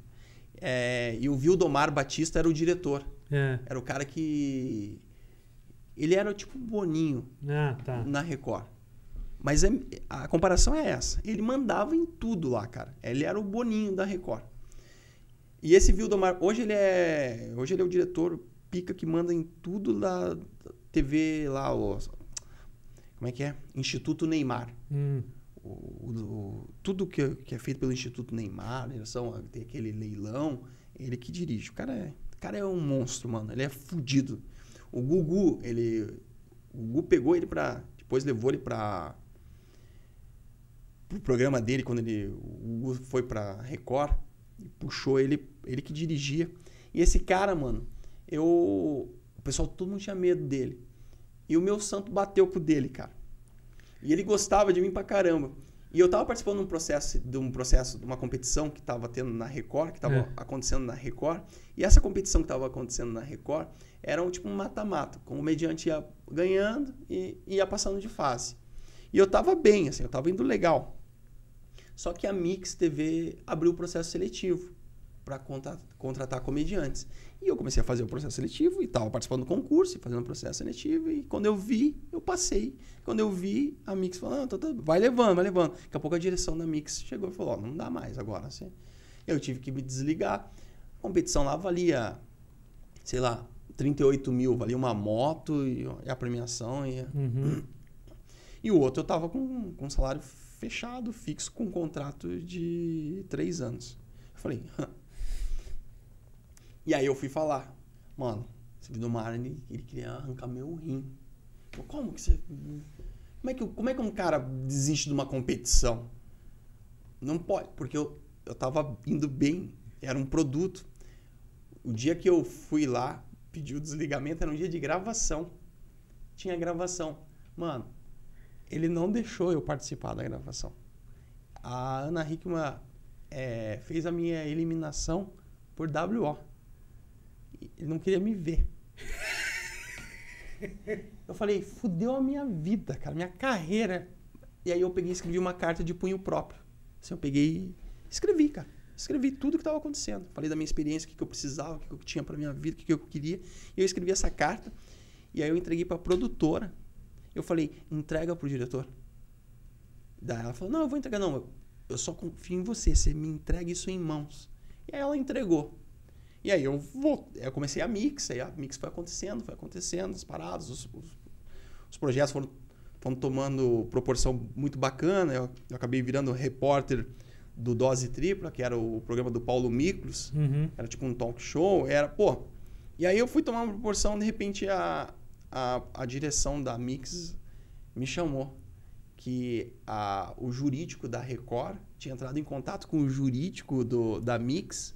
É, e o Vildomar Batista era o diretor. É. Era o cara que. Ele era tipo Boninho ah, tá. na Record. Mas é, a comparação é essa. Ele mandava em tudo lá, cara. Ele era o Boninho da Record. E esse Vildomar, hoje ele é, hoje ele é o diretor pica que manda em tudo da TV lá, o como é que é? Instituto Neymar. Hum o, o, tudo que, que, é feito pelo Instituto Neymar, em relação a ter aquele leilão, ele que dirige. O cara é, o cara é um monstro, mano. Ele é fudido. O Gugu, ele. O Gugu pegou ele pra. Depois levou ele pra. Pro programa dele, quando ele. O Gugu foi pra Record. puxou ele. Ele que dirigia. E esse cara, mano, eu. O pessoal, todo mundo tinha medo dele. E o meu santo bateu com o dele, cara. E ele gostava de mim pra caramba. E eu tava participando de um processo, de um processo, de uma competição que tava tendo na Record, que tava é. acontecendo na Record. E essa competição que tava acontecendo na Record era um tipo mata mata-mata. O comediante ia ganhando e ia passando de fase. E eu tava bem, assim, eu tava indo legal. Só que a Mix TV abriu o processo seletivo para contratar comediantes. E eu comecei a fazer o processo seletivo e estava participando do concurso e fazendo o processo seletivo. E quando eu vi, eu passei. Quando eu vi, a Mix falando, ah, então tá, vai levando, vai levando. Daqui a pouco a direção da Mix chegou e falou, oh, não dá mais agora. Assim. Eu tive que me desligar. A competição lá valia, sei lá, 38 mil, valia uma moto e a premiação. E, Uhum. e o outro eu estava com, com um salário fechado, fixo, com um contrato de três anos. Eu falei, e aí eu fui falar, mano, esse Vidomar, ele, ele queria arrancar meu rim. Eu, como que você. Como é que, como é que um cara desiste de uma competição? Não pode, porque eu, eu tava indo bem, era um produto. O dia que eu fui lá, pedi o desligamento, era um dia de gravação. Tinha gravação. Mano, ele não deixou eu participar da gravação. A Ana Hickman é, fez a minha eliminação por WO. Ele não queria me ver. eu falei, fudeu a minha vida, cara, minha carreira. E aí eu peguei e escrevi uma carta de punho próprio. Assim, eu peguei e escrevi, cara. Escrevi tudo o que estava acontecendo. Falei da minha experiência, o que, que eu precisava, o que, que eu tinha para minha vida, o que, que eu queria. E eu escrevi essa carta. E aí eu entreguei para a produtora. Eu falei, entrega para o diretor. Daí ela falou, não, eu vou entregar. Não, eu, eu só confio em você. Você me entrega isso em mãos. E aí ela entregou. E aí eu, vou, eu comecei a mix, aí a mix foi acontecendo, foi acontecendo, as paradas, os, os, os projetos foram, foram tomando proporção muito bacana. Eu, eu, acabei virando repórter do Dose Tripla, que era o programa do Paulo Miklos, uhum. era tipo um talk show, era, pô. E aí eu fui tomar uma proporção, de repente a, a, a direção da Mix me chamou que a, o jurídico da Record tinha entrado em contato com o jurídico do, da Mix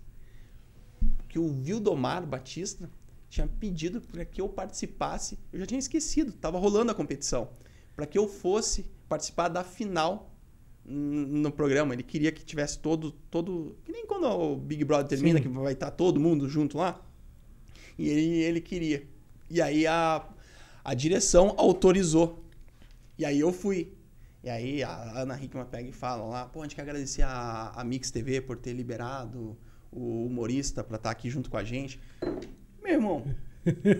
que o Vildomar Batista tinha pedido para que eu participasse. Eu já tinha esquecido, estava rolando a competição. Para que eu fosse participar da final no programa. Ele queria que tivesse todo. todo que nem quando o Big Brother termina, Sim. que vai estar tá todo mundo junto lá. E ele, ele queria. E aí a, a direção autorizou. E aí eu fui. E aí a Ana Hickman pega e fala lá, pô, a gente quer agradecer a, a Mix TV por ter liberado o humorista, para estar tá aqui junto com a gente. Meu irmão,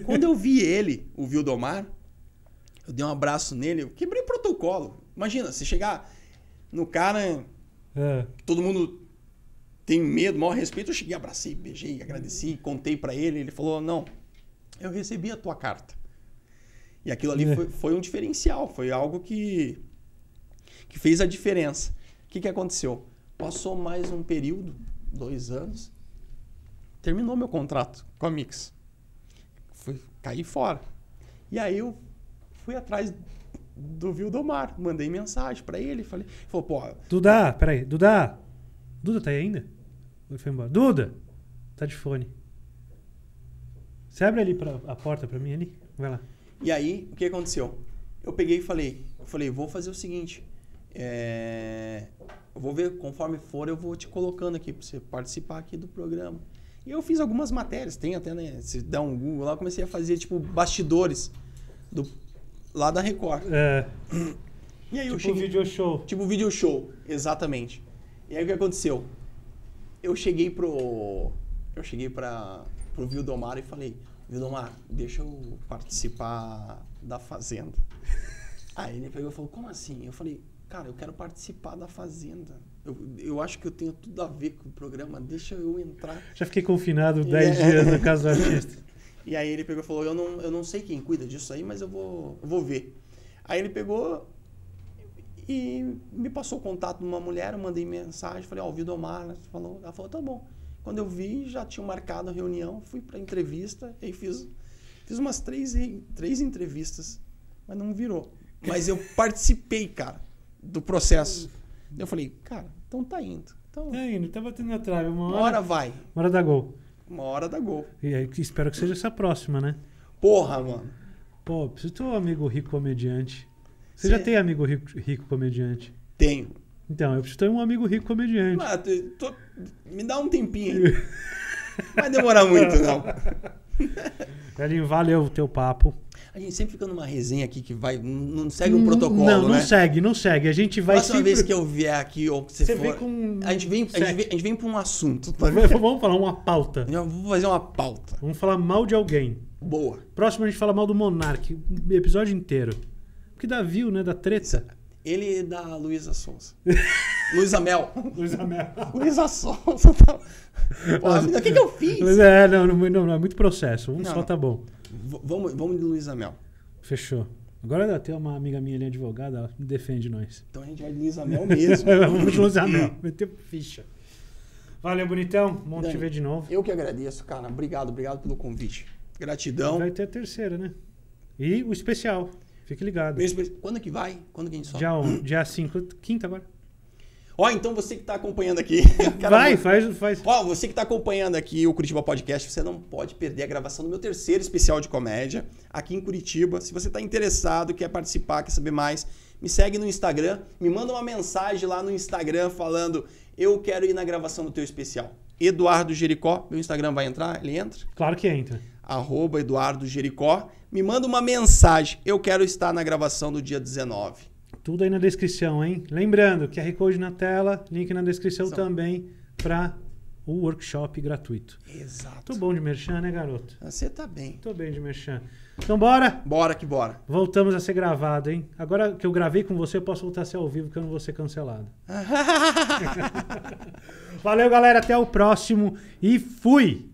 quando eu vi ele, o Vildomar, eu dei um abraço nele, eu quebrei protocolo. Imagina, você chegar no cara, é. todo mundo tem medo, maior respeito. Eu cheguei, abracei, beijei, agradeci, contei para ele. Ele falou: Não, eu recebi a tua carta. E aquilo ali é. foi, foi, um diferencial, foi algo que, que fez a diferença. O que, que aconteceu? Passou mais um período, dois anos, terminou meu contrato com a Mix. Fui, cair fora. E aí eu fui atrás do Vildomar, mandei mensagem para ele, falei, falou, pô... Duda, peraí, Duda, Duda tá aí ainda? Ele foi embora. Duda, tá de fone. Você abre ali pra, a porta para mim ali? Vai lá. E aí, o que aconteceu? Eu peguei e falei, eu falei, vou fazer o seguinte, é, eu vou ver, conforme for, eu vou te colocando aqui para você participar aqui do programa. E eu fiz algumas matérias, tem até, né? Se dá um Google lá, eu comecei a fazer, tipo, bastidores do, lá da Record. É. E aí tipo eu cheguei. Tipo show. Tipo vídeo show, exatamente. E aí o que aconteceu? Eu cheguei pro. Eu cheguei para pro Vildomar e falei, Vildomar, deixa eu participar da Fazenda. Aí ele pegou e falou, como assim? Eu falei, cara, eu quero participar da Fazenda. Eu, eu acho que eu tenho tudo a ver com o programa, deixa eu entrar. Já fiquei confinado 10 é. dias na casa do artista. E aí ele pegou e falou: eu não, eu não sei quem cuida disso aí, mas eu vou, eu vou ver. Aí ele pegou e me passou o contato de uma mulher, eu mandei mensagem, falei: Ó, oh, o mar ela né, falou, ela falou: tá bom. Quando eu vi, já tinha marcado a reunião, fui para entrevista, e fiz, fiz umas três, três entrevistas, mas não virou. Mas eu participei, cara do processo. Eu falei, cara, então tá indo. Então, tá indo, tá batendo na trave. Uma, hora, hora, vai. Uma hora dá gol. Uma hora dá gol. E aí espero que seja essa próxima, né? Porra, mano. Pô, se tu amigo rico comediante. Você Cê... já tem amigo rico, rico comediante? Tenho. Então, eu preciso ter um amigo rico comediante. Ah, tô... Me dá um tempinho. vai demorar muito, não. Elinho, valeu o teu papo. A gente sempre fica numa resenha aqui que vai. Não segue um protocolo. Não, não né? segue, não segue. A gente vai. Próxima sempre... vez que eu vier aqui ou que você, você for. Com... A, gente vem, a, gente vem, vem pra um assunto. Tá? Vamos falar uma pauta. Vamos fazer uma pauta. Vamos falar mal de alguém. Boa. Próximo a gente fala mal do Monark, episódio inteiro. Porque dá view, né? Da treta. Ele e é da Luísa Souza. Luísa Mel. Luísa Mel. Luísa Souza. Tá. o que, que eu fiz? É, não, não, não, é muito processo. Um não, só tá bom vamos, vamos de Luísa Mel. Fechou. Agora dá até uma amiga minha ali, advogada, ela defende nós. Então a gente vai de Luísa Mel mesmo. vamos de Luísa Mel. Meteu ficha. Valeu, bonitão. Bom Dani, te ver de novo. Eu que agradeço, cara. Obrigado, obrigado pelo convite. Gratidão. Vai ter a terceira, né? E o especial. Fique ligado. Quando que vai? Quando que a gente sobe? Dia 5, um, dia cinco, quinta agora. Ó, então você que está acompanhando aqui. Cara, Vai, faz, faz. Ó, você que está acompanhando aqui o Curitiba Podcast, você não pode perder a gravação do meu terceiro especial de comédia aqui em Curitiba. Se você está interessado, quer participar, quer saber mais, me segue no Instagram, me manda uma mensagem lá no Instagram falando: eu quero ir na gravação do teu especial. Eduardo Jericó, meu Instagram vai entrar? Ele entra? Claro que entra. Arroba Eduardo Jericó. Me manda uma mensagem. Eu quero estar na gravação do dia 19. Tudo aí na descrição, hein? Lembrando, QR Code na tela, link na descrição Só. também para o workshop gratuito. Exato. Tô bom de merchan, né, garoto? Ah, você tá bem. Tô bem de merchan. Então bora? Bora que bora. Voltamos a ser gravado, hein? Agora que eu gravei com você, eu posso voltar a ser ao vivo, que eu não vou ser cancelado. Valeu, galera. Até o próximo e fui!